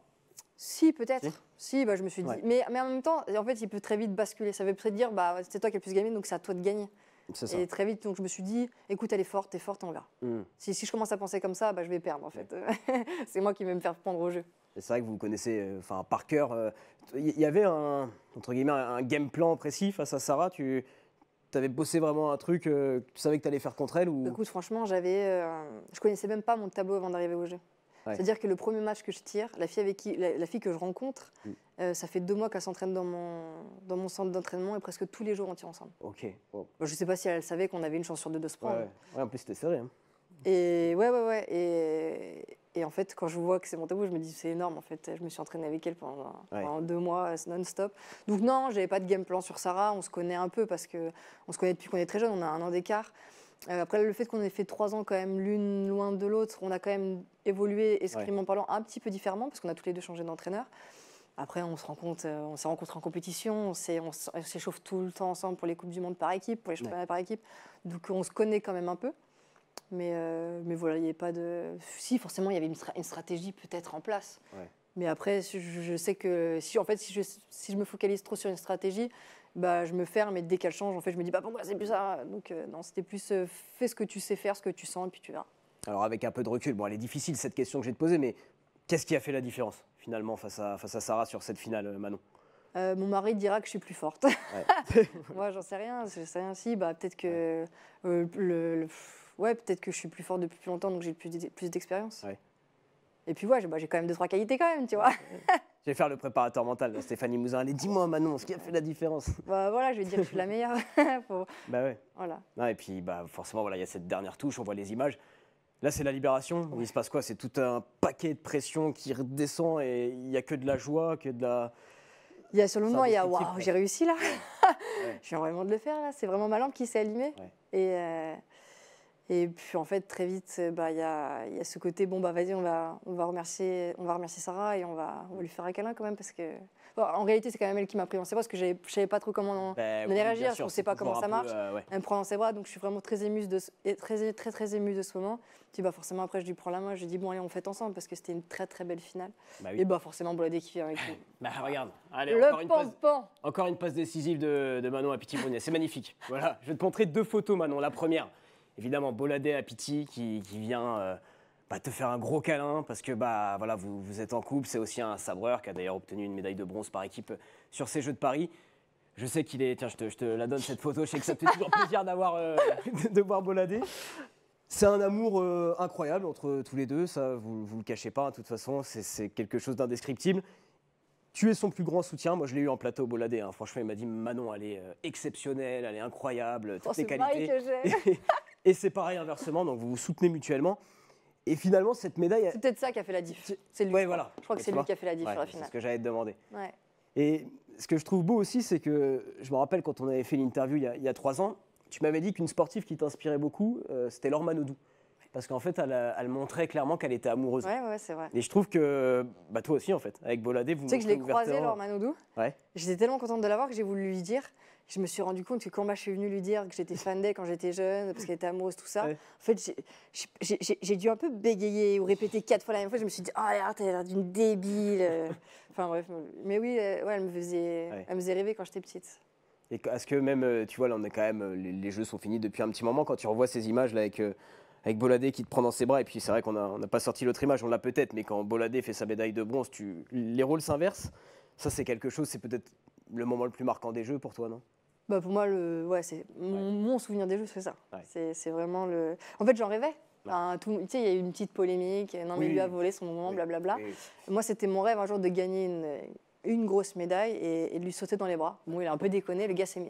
si, peut-être. Si, bah, je me suis dit. Mais, mais en même temps, en fait, il peut très vite basculer. Ça veut peut-être dire, bah, c'est toi qui as le plus gagné, donc c'est à toi de gagner. Ça. Et très vite, donc je me suis dit, écoute, elle est forte, t'es forte, on verra. Mmh. Si, je commence à penser comme ça, bah, je vais perdre, en fait. c'est moi qui vais me faire prendre au jeu c'est vrai que vous connaissez euh, enfin par cœur. Euh, il y avait un, entre guillemets, un game plan précis face à Sarah. Tu avais bossé vraiment un truc, euh, tu savais que tu allais faire contre elle ou... Bah, écoute, franchement, j'avais, je connaissais même pas mon tableau avant d'arriver au jeu. C'est-à-dire que le premier match que je tire, la fille, avec qui, la, fille que je rencontre, mm. ça fait deux mois qu'elle s'entraîne dans mon, dans mon centre d'entraînement et presque tous les jours on tire ensemble. Ok. ne bah, je sais pas si elle savait qu'on avait une chance sur deux de se prendre. Hein. en plus c'était serré. Hein. Et ouais, ouais, ouais. Et, et en fait, quand je vois que c'est mon tabou, je me dis c'est énorme. En fait, je me suis entraînée avec elle pendant, deux mois euh, non-stop. Donc non, j'avais pas de game plan sur Sarah. On se connaît un peu parce que on se connaît depuis qu'on est très jeune. On a un an d'écart. Euh, après le fait qu'on ait fait trois ans quand même l'une loin de l'autre, on a quand même évolué escriment parlant un petit peu différemment parce qu'on a tous les deux changé d'entraîneur. Après, on se rencontre, euh, on s'est rencontrés en compétition, on s'échauffe tout le temps ensemble pour les coupes du monde par équipe, pour les championnats par équipe. Donc on se connaît quand même un peu. Mais, euh, mais voilà, il n'y avait pas de. Si, forcément, il y avait une, stratégie peut-être en place. Mais après, je, sais que si, en fait, si je, si je me focalise trop sur une stratégie, bah, je me ferme et dès qu'elle change, en fait, je me dis, bah, c'est plus ça. Donc, euh, non, c'était plus euh, fais ce que tu sais faire, ce que tu sens, et puis tu verras. Alors, avec un peu de recul, bon, elle est difficile cette question que j'ai te poser, mais qu'est-ce qui a fait la différence finalement face à, face à Sarah sur cette finale, Manon mon mari dira que je suis plus forte. Moi, j'en sais rien. Je sais rien si, bah, peut-être que le, ouais, peut-être que je suis plus fort depuis plus longtemps, donc j'ai plus d'expérience. Et puis, ouais, bah, j'ai quand même deux, trois qualités quand même, tu vois. Je vais faire le préparateur mental Stéphanie Mouzin. Allez, dis-moi, Manon, ce qui a fait la différence. Bah voilà, je vais dire que je suis la meilleure. Bah ouais. Voilà. et puis, bah, forcément, voilà, il y a cette dernière touche, on voit les images. Là, c'est la libération. il se passe quoi C'est tout un paquet de pression qui redescend et il n'y a que de la joie, que de la. Il y a sur le moment, il y a waouh, j'ai réussi là. J'ai je vraiment de le faire là. C'est vraiment ma lampe qui s'est allumée. Et. Euh, et puis en fait, très vite, euh, bah, il y, y, a ce côté, bon, bah vas-y, on va, on, va remercier, on va remercier Sarah et on va, lui faire un câlin quand même, parce que... en réalité, c'est quand même elle qui m'a pris dans ses bras, parce que je savais pas trop comment ben, réagir, je ne sais pas comment ça marche. Euh, elle me prend dans ses bras, donc je suis vraiment très émue de ce, très, très, très ému de ce moment. Tu bah, forcément, après, je lui prends la main, je lui dis, bon, allez, on fait ensemble, parce que c'était une très, très belle finale. Bah et bah forcément, on qui vient avec nous. bah regarde, allez, Le encore, pan Une encore une passe décisive de, Manon à Petit C'est magnifique. Voilà, je vais te montrer deux photos, Manon. La première, Évidemment, Boladé à Piti qui, vient euh, bah, te faire un gros câlin parce que bah, voilà, vous, vous êtes en couple. C'est aussi un sabreur qui a d'ailleurs obtenu une médaille de bronze par équipe euh, sur ces Jeux de Paris. Je sais qu'il est. Tiens, je te, je te, la donne cette photo. Je sais que ça fait toujours plaisir d'avoir, euh, de, voir Boladé. C'est un amour incroyable entre tous les deux. Ça, vous, vous le cachez pas. Hein, de toute façon, c'est quelque chose d'indescriptible. Tu es son plus grand soutien. Moi, je l'ai eu en plateau Boladé. Hein. Franchement, il m'a dit Manon, elle est exceptionnelle, elle est incroyable, toutes oh, qualités. Et c'est pareil inversement, donc vous vous soutenez mutuellement. Et finalement, cette médaille. C'est peut-être ça qui a fait la diff. C'est lui. Ouais, voilà. Je crois que c'est lui qui a fait la diff ouais, la finale. C'est ce que j'allais te demander. Ouais. Et ce que je trouve beau aussi, c'est que je me rappelle quand on avait fait l'interview il, y a trois ans, tu m'avais dit qu'une sportive qui t'inspirait beaucoup, euh, c'était Laure Manodou. Parce qu'en fait, elle, montrait clairement qu'elle était amoureuse. Ouais, ouais, c'est vrai. Et je trouve que bah, toi aussi, en fait, avec Boladé, vous. Tu sais que je l'ai croisée, Laure euh, Manodou. Ouais. J'étais tellement contente de l'avoir que j'ai voulu lui dire je me suis rendu compte que quand moi je suis venue lui dire que j'étais fan d'elle quand j'étais jeune, parce qu'elle était amoureuse, tout ça, en fait, j'ai dû un peu bégayer ou répéter quatre fois la même fois. Je me suis dit, oh, t'as l'air d'une débile. enfin bref, mais oui, euh, ouais, elle, me faisait, elle me faisait rêver quand j'étais petite. Et est-ce que même, euh, tu vois, là, on est quand même, euh, les, jeux sont finis depuis un petit moment. Quand tu revois ces images là avec. avec Boladé qui te prend dans ses bras. Et puis c'est vrai qu'on n'a pas sorti l'autre image, on l'a peut-être, mais quand Boladé fait sa médaille de bronze, tu, les rôles s'inversent. Ça, c'est quelque chose, c'est peut-être le moment le plus marquant des jeux pour toi, non bah pour moi, le, ouais, c'est mon, souvenir des jeux, c'est ça. C'est, c'est vraiment le. En fait, j'en rêvais. sais il y a eu une petite polémique, non mais lui a volé son moment, blablabla. Moi, c'était mon rêve un jour de gagner une, une grosse médaille et, de lui sauter dans les bras. Bon, il a un peu déconné, le gars s'est mis.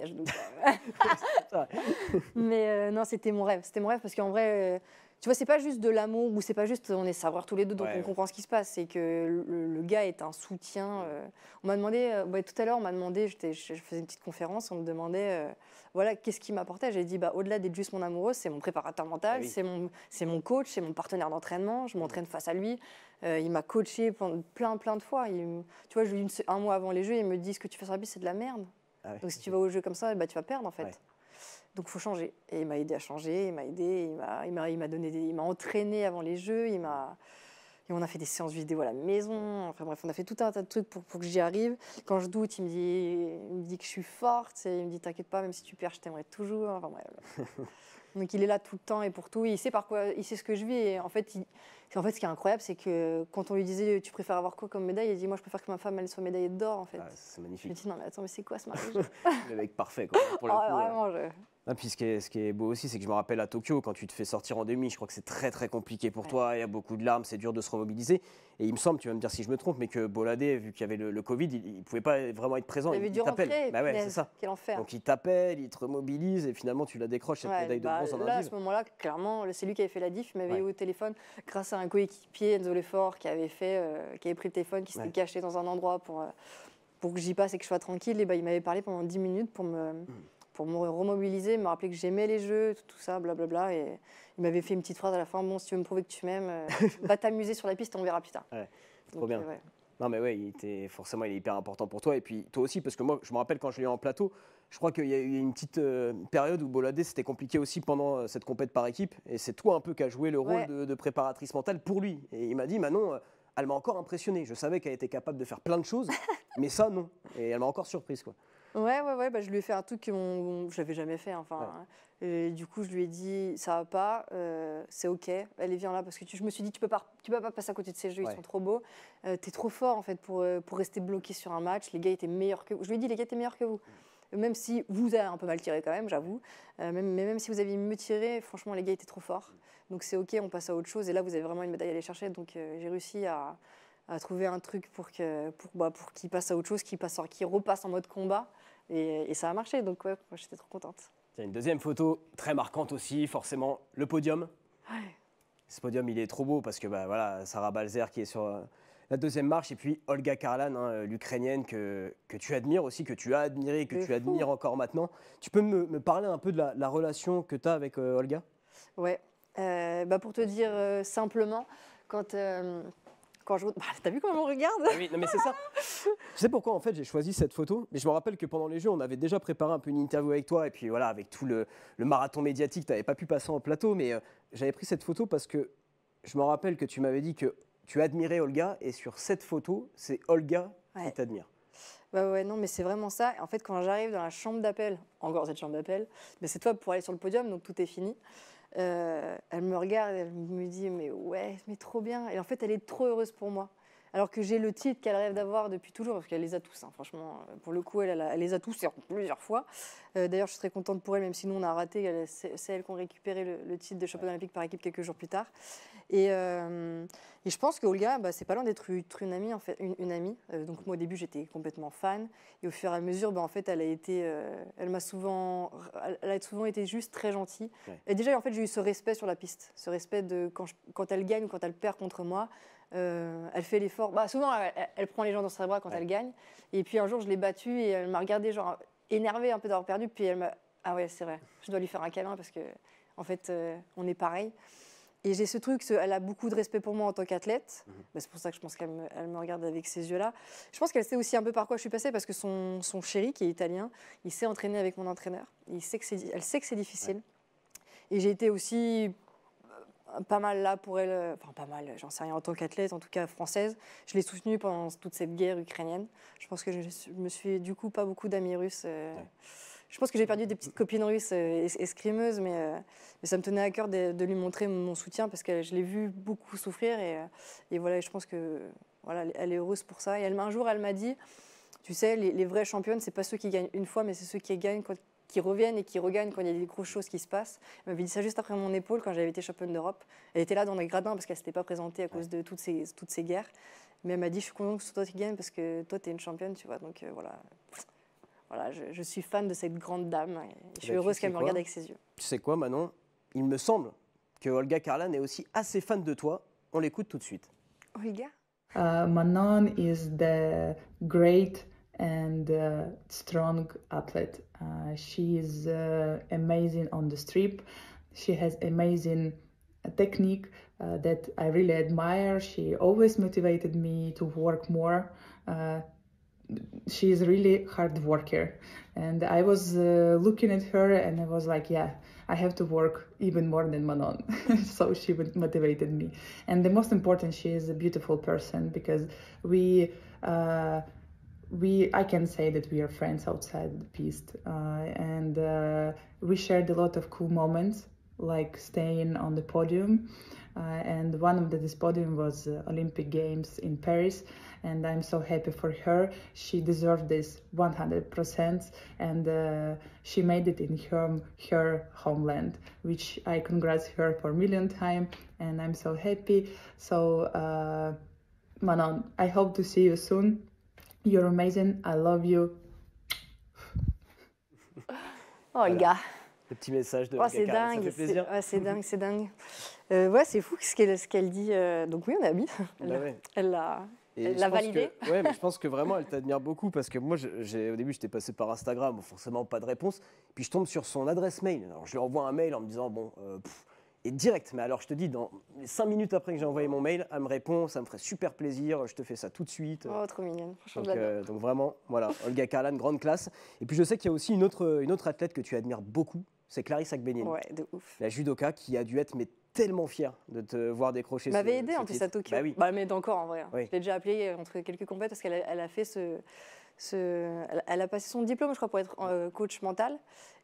mais euh, non, c'était mon rêve. C'était mon rêve parce qu'en vrai, euh, tu vois, c'est pas juste de l'amour ou c'est pas juste on est savoir tous les deux, donc on comprend ce qui se passe. C'est que le, gars est un soutien. Mm. Euh. on m'a demandé, euh, tout à l'heure, on m'a demandé, je faisais une petite conférence, on me demandait, euh, voilà, qu'est-ce qui m'apportait J'ai dit, bah, au-delà d'être juste mon amoureux, c'est mon préparateur mental, eh mon, c'est mon, coach, c'est mon partenaire d'entraînement, je m'entraîne face à lui. il m'a coaché plein, plein de fois. tu vois, je, un mois avant les jeux, il me dit, ce que tu fais sur la piste, c'est de la merde. Ah donc si tu vas au jeu comme ça, bah, tu vas perdre en fait. Donc il faut changer. Et il m'a aidé à changer, il m'a aidé, il m'a, donné, il m'a entraîné avant les jeux, il m'a, et on a fait des séances vidéo à la maison. Enfin bref, on a fait tout un tas de trucs pour, pour que j'y arrive. Quand je doute, il me dit, il dit que je suis forte, il me dit t'inquiète pas, même si tu perds, je t'aimerais toujours. Donc il est là tout le temps et pour tout. il sait par quoi, il sait ce que je vis. Et en fait, en fait, ce qui est incroyable, c'est que quand on lui disait tu préfères avoir quoi comme médaille, il dit moi je préfère que ma femme elle soit médaillée d'or en fait. Ah, c'est magnifique. Je lui dis non mais attends mais c'est quoi ce mariage Le mec parfait quoi. Pour le ah, vraiment, je... Ah, puis ce qui, est, beau aussi, c'est que je me rappelle à Tokyo, quand tu te fais sortir en demi, je crois que c'est très très compliqué pour toi, il y a beaucoup de larmes, c'est dur de se remobiliser. Et il me semble, tu vas me dire si je me trompe, mais que Boladé, vu qu'il y avait le, Covid, il ne pouvait pas vraiment être présent. Il, avait t'appelle. Bah ouais, c'est ça. Donc il t'appelle, il te remobilise, et finalement tu la décroches, cette médaille de bah, bronze en Là, à ce moment-là, clairement, c'est lui qui avait fait la diff, il m'avait eu au téléphone grâce à un coéquipier, Enzo Lefort, qui avait, fait, euh, qui avait pris le téléphone, qui s'était caché dans un endroit pour, euh, pour que j'y passe et que je sois tranquille. Et bah, il m'avait parlé pendant 10 minutes pour me. Hmm pour me remobiliser, me rappeler que j'aimais les jeux, tout, ça, blablabla. Bla bla, et il m'avait fait une petite phrase à la fin Bon, si tu veux me prouver que tu m'aimes, euh, va t'amuser sur la piste, on verra plus tard. Ouais, trop bien. Euh, non, mais ouais, il était, forcément, il est hyper important pour toi. Et puis, toi aussi, parce que moi, je me rappelle quand je l'ai eu en plateau, je crois qu'il y a eu une petite euh, période où Boladé, c'était compliqué aussi pendant cette compète par équipe. Et c'est toi un peu qui as joué le rôle de, préparatrice mentale pour lui. Et il m'a dit Manon, elle m'a encore impressionné. Je savais qu'elle était capable de faire plein de choses, mais ça, non. Et elle m'a encore surprise, quoi. Ouais, ouais, ouais. Bah, je lui ai fait un truc que je n'avais jamais fait. Enfin, hein. du coup, je lui ai dit, ça va pas, euh, c'est ok. Allez, viens là, parce que je me suis dit, tu peux pas, tu peux pas passer à côté de ces jeux. Ils sont trop beaux. Euh, tu es trop fort en fait pour euh, pour rester bloqué sur un match. Les gars étaient meilleurs que. Je lui ai dit, les gars étaient meilleurs que vous. Mm. Même si vous avez un peu mal tiré quand même, j'avoue. même, mais même si vous aviez mieux tiré, franchement, les gars étaient trop forts. Mm. Donc c'est ok, on passe à autre chose. Et là, vous avez vraiment une médaille à aller chercher. Donc j'ai réussi à à trouver un truc pour que pour, bah, pour qu'il passe à autre chose, qu'il passe, qu'il repasse en mode combat. Et, ça a marché, donc moi j'étais trop contente. Tiens, une deuxième photo très marquante aussi, forcément, le podium. Ce podium, il est trop beau parce que bah, voilà, Sarah Balzer qui est sur euh, la deuxième marche, et puis Olga Karlan, hein, euh, l'Ukrainienne que, que, tu admires aussi, que tu as admirée, que tu admires encore maintenant. Tu peux me, parler un peu de la, relation que tu as avec euh, Olga Ouais, bah, pour te dire simplement, quand bah, t'as vu comment on regarde ah oui, mais c'est ça. Je sais pourquoi en fait j'ai choisi cette photo, mais je me rappelle que pendant les Jeux, on avait déjà préparé un peu une interview avec toi, et puis voilà, avec tout le, marathon médiatique, t'avais pas pu passer en plateau, mais euh, j'avais pris cette photo parce que je me rappelle que tu m'avais dit que tu admirais Olga, et sur cette photo, c'est Olga qui t'admire. Bah ouais, non, mais c'est vraiment ça. En fait, quand j'arrive dans la chambre d'appel, encore cette chambre d'appel, mais c'est toi pour aller sur le podium, donc tout est fini. Euh, elle me regarde, elle me dit mais ouais, mais trop bien. Et en fait, elle est trop heureuse pour moi alors que j'ai le titre qu'elle rêve d'avoir depuis toujours, parce qu'elle les a tous, hein, franchement, euh, pour le coup, elle, les a tous plusieurs fois. Euh, d'ailleurs, je suis contente pour elle, même si nous, on a raté, c'est elle qui a récupéré le, titre de championne olympique par équipe quelques jours plus tard. Euh, et, je pense que Olga, bah, c'est pas loin d'être une amie, en fait, une, amie. donc moi, au début, j'étais complètement fan, et au fur et à mesure, bah, en fait, elle a été, elle m'a souvent, a souvent été juste très gentille. Et déjà, en fait, j'ai eu ce respect sur la piste, ce respect de quand, quand elle gagne ou quand elle perd contre moi, euh, elle fait l'effort. Bah, souvent, elle, prend les gens dans ses bras quand elle gagne. Et puis un jour, je l'ai battue et elle m'a regardée, genre énervée un peu d'avoir perdu. Puis elle m'a. Ah ouais, c'est vrai, je dois lui faire un câlin parce que, en fait, euh, on est pareil. Et j'ai ce truc, elle a beaucoup de respect pour moi en tant qu'athlète. Mhm. Bah, c'est pour ça que je pense qu'elle me, regarde avec ces yeux-là. Je pense qu'elle sait aussi un peu par quoi je suis passée parce que son, son chéri, qui est italien, il sait entraîné avec mon entraîneur. Il sait que c'est, elle sait que c'est difficile. Et j'ai été aussi pas mal là pour elle, euh, enfin pas mal, j'en sais rien, en tant qu'athlète, en tout cas française. Je l'ai soutenue pendant toute cette guerre ukrainienne. Je pense que je, me suis du coup pas beaucoup d'amis russes. Euh, je pense que j'ai perdu des petites copines russes euh, escrimeuses, mais, ça me tenait à cœur de, lui montrer mon soutien parce que je l'ai vue beaucoup souffrir et, voilà, je pense que voilà, elle est heureuse pour ça. Et elle, un jour, elle m'a dit, tu sais, les, vrais vraies championnes, c'est pas ceux qui gagnent une fois, mais c'est ceux qui gagnent quand qui reviennent et qui regagnent quand il y a des grosses choses qui se passent. Elle m'avait dit ça juste après mon épaule quand j'avais été championne d'Europe. Elle était là dans les gradins parce qu'elle ne s'était pas présentée à cause de toutes ces, toutes ces guerres. Mais elle m'a dit Je suis contente que ce soit toi qui gagne parce que toi, tu es une championne, tu vois. Donc euh, voilà. Voilà, je, suis fan de cette grande dame. je suis bah, heureuse qu'elle me regarde avec ses yeux. Tu sais quoi, Manon Il me semble que Olga Karlan est aussi assez fan de toi. On l'écoute tout de suite. Olga euh, Manon is the great and uh, strong athlete. Uh, she is uh, amazing on the strip. She has amazing uh, technique uh, that I really admire. She always motivated me to work more. Uh, she is really hard worker and I was looking at her and I was like, yeah, I have to work even more than Manon. so she motivated me. And the most important, she is a beautiful person because we we I can say that we are friends outside the pist, uh, and uh, we shared a lot of cool moments, like staying on the podium. Uh, and one of the, this podium was uh, Olympic Games in Paris, and I'm so happy for her. She deserved this 100%, and uh, she made it in her her homeland, which I congratulate her for a million time, and I'm so happy. So. Uh, Manon, I hope to see you soon You're amazing, I love you. Oh le gars. Le petit message de oh, c'est dingue, ça fait plaisir. C'est dingue, c'est dingue. Euh, ouais, c'est fou ce qu'elle dit. Euh, donc oui, on a mis. Ah bah elle l'a elle l'a validé. ouais, mais je pense que vraiment, elle t'admire beaucoup parce que moi, j'ai, au début, j'étais passé par Instagram, forcément pas de réponse. Puis je tombe sur son adresse mail. Alors je lui envoie un mail en me disant bon, euh, et direct. Mais alors, je te dis, dans cinq minutes après que j'ai envoyé mon mail, elle me répond, ça me ferait super plaisir, je te fais ça tout de suite. Oh, trop mignonne, franchement. Donc, euh, vraiment, voilà, Olga Karlan, grande classe. Et puis, je sais qu'il y a aussi une autre, une autre athlète que tu admires beaucoup, c'est Clarisse Agbenin. Ouais, de ouf. La judoka qui a dû être mais tellement fière de te voir décrocher. M'avait aidé en plus à Tokyo. Bah oui. Bah, mais encore en vrai. Hein. Je l'ai déjà appelé euh, entre quelques compètes parce qu'elle a, fait ce, ce, elle, a passé son diplôme, je crois, pour être euh, coach mental.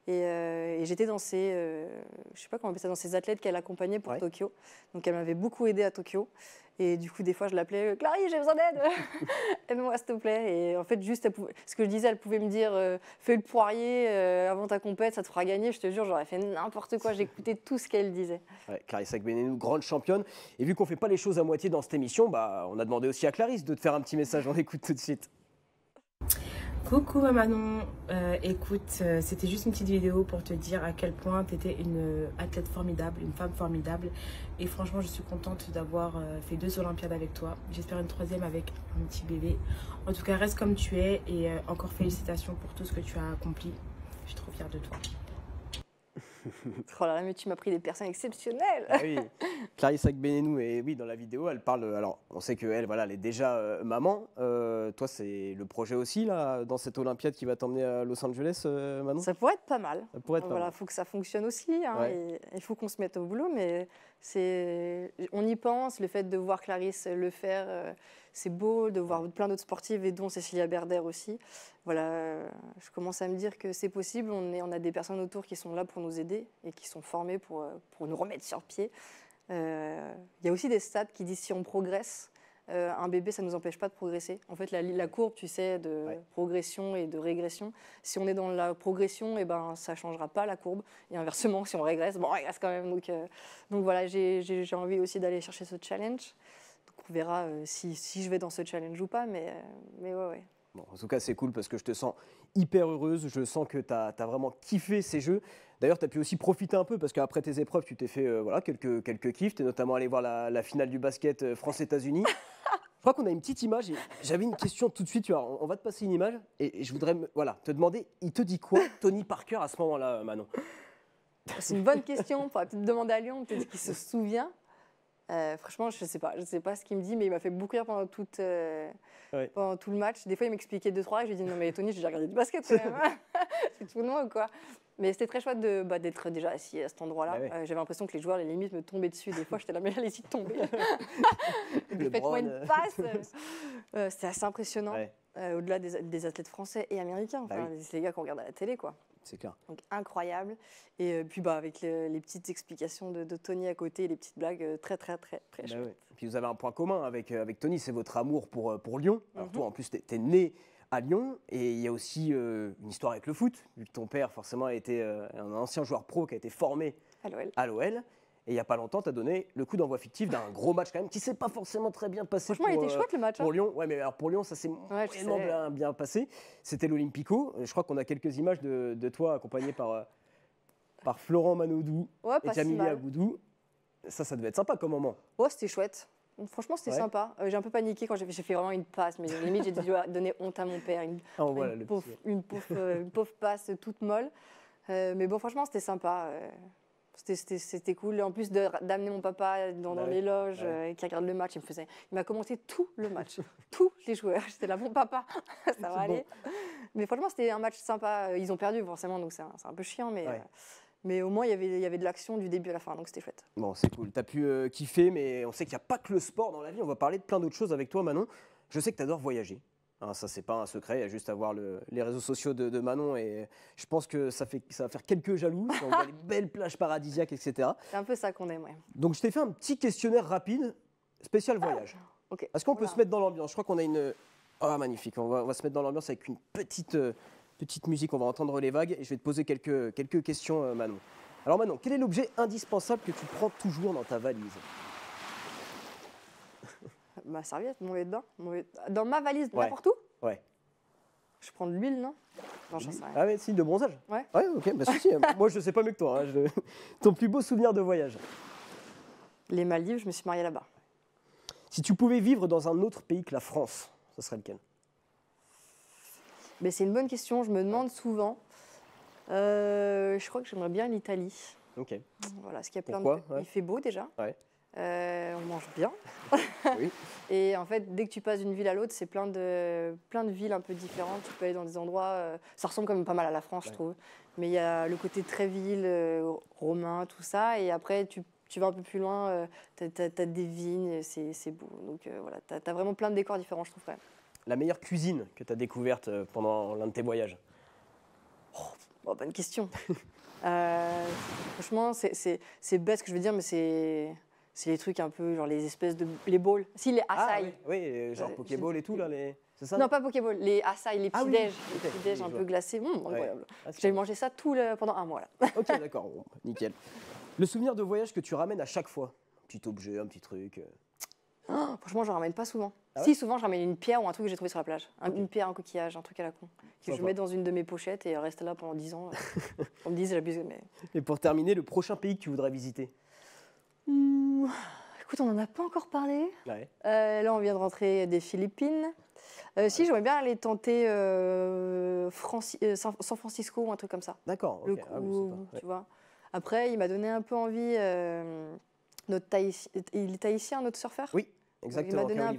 Euh, et, j'étais dans ces, euh, je sais pas comment ça, dans ces athlètes qu'elle accompagnait pour Tokyo. Donc elle m'avait beaucoup aidée à Tokyo. Et du coup, des fois, je l'appelais euh, Clarisse, j'ai besoin d'aide, aide-moi s'il te plaît. Et en fait, juste, ce que je disais, elle pouvait me dire fais le poirier avant ta compète, ça te fera gagner. Je te jure, j'aurais fait n'importe quoi, j'écoutais tout ce qu'elle disait. Ouais, Clarisse Agbenenou, grande championne. Et vu qu'on fait pas les choses à moitié dans cette émission, bah, on a demandé aussi à Clarisse de te faire un petit message. On écoute tout de suite. Coucou Manon, euh, écoute, euh, c'était juste une petite vidéo pour te dire à quel point tu étais une athlète formidable, une femme formidable. Et franchement, je suis contente d'avoir euh, fait deux Olympiades avec toi. J'espère une troisième avec un petit bébé. En tout cas, reste comme tu es et encore félicitations pour tout ce que tu as accompli. Je suis trop fière de toi. oh là là, mais tu m'as pris des personnes exceptionnelles. ah oui. Clarisse Agbenenou, et oui, dans la vidéo, elle parle. Alors, on sait qu'elle, voilà, elle est déjà euh, maman. Euh, toi, c'est le projet aussi, là, dans cette Olympiade qui va t'emmener à Los Angeles, euh, maintenant Ça pourrait être pas mal. Ça pourrait être pas mal. faut que ça fonctionne aussi. Il hein, faut qu'on se mette au boulot, mais on y pense, le fait de voir Clarisse le faire, euh, c'est beau, de voir plein d'autres sportives et dont Cécilia Berder aussi. Voilà, je commence à me dire que c'est possible, on, on, a des personnes autour qui sont là pour nous aider et qui sont formées pour, euh, nous remettre sur pied. Euh, il y a aussi des stats qui disent si on progresse, euh, un bébé, ça ne nous empêche pas de progresser. En fait, la, courbe, tu sais, de progression et de régression, si on est dans la progression, eh ben, ça ne changera pas la courbe. Et inversement, si on régresse, bon, on régresse quand même. Donc, euh, donc voilà, j'ai envie aussi d'aller chercher ce challenge. on verra euh, si, je vais dans ce challenge ou pas, mais, mais ouais, ouais. Bon, en tout cas, c'est cool parce que je te sens hyper heureuse. Je sens que tu as, vraiment kiffé ces jeux. D'ailleurs, tu as pu aussi profiter un peu parce qu'après tes épreuves, tu t'es fait euh, voilà, quelques, quelques kiffs. Tu es notamment allé voir la, finale du basket euh, France-États-Unis. je crois qu'on a une petite image. J'avais une question tout de suite. Tu on, va te passer une image et, je voudrais voilà, te demander il te dit quoi, Tony Parker, à ce moment-là, euh, Manon C'est une bonne question. On pourrait peut-être demander à Lyon, peut-être qu'il se souvient. franchement, je ne sais pas. Je sais pas ce qu'il me dit, mais il m'a fait beaucoup rire pendant, tout le match. Des fois, il m'expliquait deux, trois. Et je lui ai non, mais Tony, j'ai déjà regardé du basket C'est tout le monde ou quoi mais c'était très chouette de, bah, d'être déjà assis à cet endroit-là. Bah euh, j'avais l'impression que les joueurs, les limites, me tombaient dessus. Des fois, j'étais là, mais allez-y, tomber. Faites-moi une passe. Euh, c'était assez impressionnant, euh, au-delà des, athlètes français et américains. Bah c'est les gars qu'on regarde à la télé, quoi. C'est clair. Donc incroyable. Et puis bah, avec les petites explications de, Tony à côté, les petites blagues, très très très très bah chouettes. Puis vous avez un point commun avec, avec Tony, c'est votre amour pour, pour Lyon. Alors mhm. toi en plus, t'es né à Lyon. Et il y a aussi euh, une histoire avec le foot. Ton père, forcément, a été euh, un ancien joueur pro qui a été formé à l'OL. Et il n'y a pas longtemps, tu as donné le coup d'envoi fictif d'un gros match quand même qui s'est pas forcément très bien passé. Franchement, il était euh, chouette le match. Hein. Pour Lyon, mais alors pour ça s'est vraiment bien, passé. C'était l'Olympico. Je crois qu'on a quelques images de, toi accompagné par, par Florent manodou et Camille Aboudou. Ça, ça devait être sympa comme moment. Oh, c'était chouette. Franchement, c'était sympa. Euh, j'ai un peu paniqué quand j'ai fait vraiment une passe, mais limite, j'ai dû donner honte à mon père. Une, oh, euh, pauvre, passe toute molle. Euh, mais bon, franchement, c'était sympa. C'était cool. En plus d'amener mon papa dans, les loges, et qui regarde le match, il me faisait, il m'a commenté tout le match, tous les joueurs. J'étais là, mon papa, ça va aller. Mais franchement, c'était un match sympa. Ils ont perdu forcément, donc c'est un, peu chiant, mais mais au moins, il y avait, y avait de l'action du début à la fin, donc c'était chouette. Bon, c'est cool. T'as pu euh, kiffer, mais on sait qu'il n'y a pas que le sport dans la vie. On va parler de plein d'autres choses avec toi, Manon. Je sais que tu adores voyager. Hein, ça, c'est pas un secret. Il y a juste à voir les réseaux sociaux de, Manon et je pense que ça, fait, ça va faire quelques jaloux. on voit les belles plages paradisiaques, etc. C'est un peu ça qu'on aime, ouais. Donc, je t'ai fait un petit questionnaire rapide, spécial voyage. Ah, ok. Est-ce qu'on peut se mettre dans l'ambiance Je crois qu'on a une. oh, magnifique. On va, on va, se mettre dans l'ambiance avec une petite. Euh, petite musique, on va entendre les vagues et je vais te poser quelques, quelques questions, euh, Manon. Alors Manon, quel est l'objet indispensable que tu prends toujours dans ta valise Ma serviette, mon lait Dans ma valise, n'importe où Ouais. Je prends de l'huile, non Non, j'en sais rien. Ah mais si, de bronzage Ouais. Ouais, ok, bah si, moi je sais pas mieux que toi. Hein, ton plus beau souvenir de voyage Les Maldives, je me suis mariée là-bas. Si tu pouvais vivre dans un autre pays que la France, ça serait lequel c'est une bonne question, je me demande souvent. Euh, je crois que j'aimerais bien l'Italie. Ok. Voilà, ce qu'il y a plein Pourquoi de... Il fait beau déjà. Ouais. Euh, on mange bien. oui. Et en fait, dès que tu passes d'une ville à l'autre, c'est plein de, plein de villes un peu différentes. Tu peux aller dans des endroits. Euh, ça ressemble quand même pas mal à la France, je trouve. Mais il y a le côté très ville, romain, tout ça. Et après, tu, vas un peu plus loin, tu as, des vignes, c'est beau. Donc voilà, tu as, vraiment plein de décors différents, je trouve, la meilleure cuisine que tu as découverte euh, pendant l'un de tes voyages oh, oh, Bonne question. Euh, franchement, c'est bête ce que je veux dire, mais c'est. C'est les trucs un peu, genre les espèces de. les balls. Si, les açaï. Ah, oui. genre euh, Pokéball et tout, là. Les... C'est ça Non, pas Pokéball, les açaï, les ah petits Les petits déj un peu glacés. Mmh, incroyable. Ah, J'ai mangé ça tout le... pendant un mois, là. ok, d'accord, nickel. Le souvenir de voyage que tu ramènes à chaque fois Petit objet, un petit truc Oh, franchement, je ramène pas souvent. Ah si, souvent, je ramène une pierre ou un truc que j'ai trouvé sur la plage. Une pierre, un coquillage, un truc à la con. Que je mets dans une de mes pochettes et reste là pendant 10 ans. On me dit, j'abuse. Mais... Et pour terminer, le prochain pays que tu voudrais visiter hmm, Écoute, on n'en a pas encore parlé. Euh, là, on vient de rentrer des Philippines. Euh, si, j'aimerais bien aller tenter euh, San Francisco ou un truc comme ça. D'accord. Ah tu vois. Après, il m'a donné un peu envie. notre il est un notre surfeur Oui. Exactement. il m'a donné Il m'en a,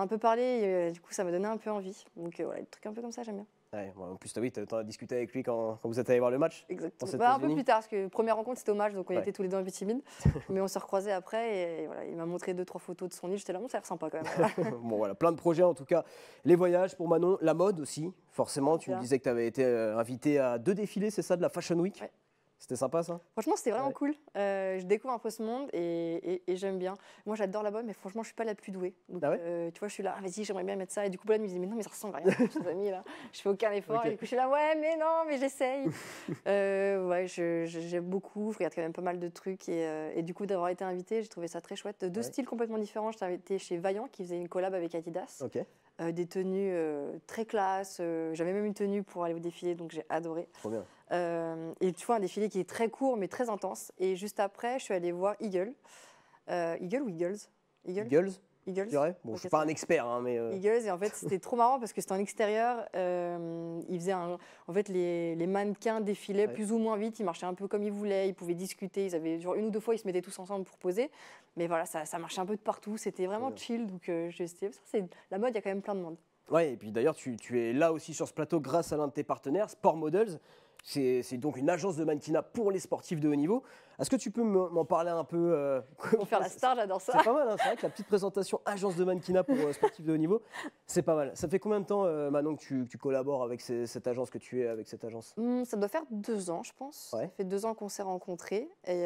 un peu parlé, et, euh, du coup, ça m'a donné un peu envie. Donc voilà, euh, des trucs un peu comme ça, j'aime bien. Ouais, en plus, toi oui, tu as, discuté avec lui quand, quand, vous êtes allé voir le match Exactement. Bah, un peu plus tard, parce que première rencontre, c'était au match, donc on était tous les deux un peu timides. mais on s'est recroisés après, et, voilà, il m'a montré deux, trois photos de son île. J'étais là, bon, ça a sympa quand même. bon, voilà, plein de projets en tout cas. Les voyages pour Manon, la mode aussi, forcément. Tu me disais que tu avais été euh, invité à deux défilés, c'est ça, de la Fashion Week c'était sympa ça Franchement, c'était vraiment cool. Euh, je découvre un peu ce monde et, et, j'aime bien. Moi, j'adore la bonne, mais franchement, je suis pas la plus douée. ah ouais euh, tu vois, je suis là, ah, vas-y, j'aimerais bien mettre ça. Et du coup, là, me dit, mais non, mais ça ressemble à rien, je amis, là. Je fais aucun effort. Et du coup, je suis là, ouais, mais non, mais j'essaye. Euh, ouais, j'aime beaucoup. Je regarde quand même pas mal de trucs. Et, du coup, d'avoir été invitée, j'ai trouvé ça très chouette. Deux styles complètement différents. J'étais chez Vaillant qui faisait une collab avec Adidas. Ok. Euh, des tenues euh, très classe. Euh, j'avais même une tenue pour aller au défilé, donc j'ai adoré. Trop bien. et tu vois, un défilé qui est très court, mais très intense. Et juste après, je suis allée voir Eagle. Eagle ou Eagles Eagle Eagles Eagles. Bon, je suis pas un expert, hein, mais. Euh, Eagles, et en fait, c'était trop marrant parce que c'était en extérieur. Euh, En fait, les, mannequins défilaient plus ou moins vite, ils marchaient un peu comme ils voulaient, ils pouvaient discuter. Ils avaient, une ou deux fois, ils se mettaient tous ensemble pour poser. Mais voilà, ça, ça marchait un peu de partout. C'était vraiment chill. Donc, euh, c'est la mode, il y a quand même plein de monde. Ouais, et puis d'ailleurs, tu, tu es là aussi sur ce plateau grâce à l'un de tes partenaires, Sport Models. C'est donc une agence de mannequinat pour les sportifs de haut niveau. Est-ce que tu peux m'en parler un peu Pour euh, faire la star, j'adore ça. C'est pas mal, hein, c'est vrai que la petite présentation agence de mannequinat pour sportif euh, sportifs de haut niveau, c'est pas mal. Ça fait combien de temps, euh, Manon, que tu, collabores avec cette agence, que tu es avec cette agence mmh, Ça doit faire deux ans, je pense. Ça fait deux ans qu'on s'est rencontrés. Et,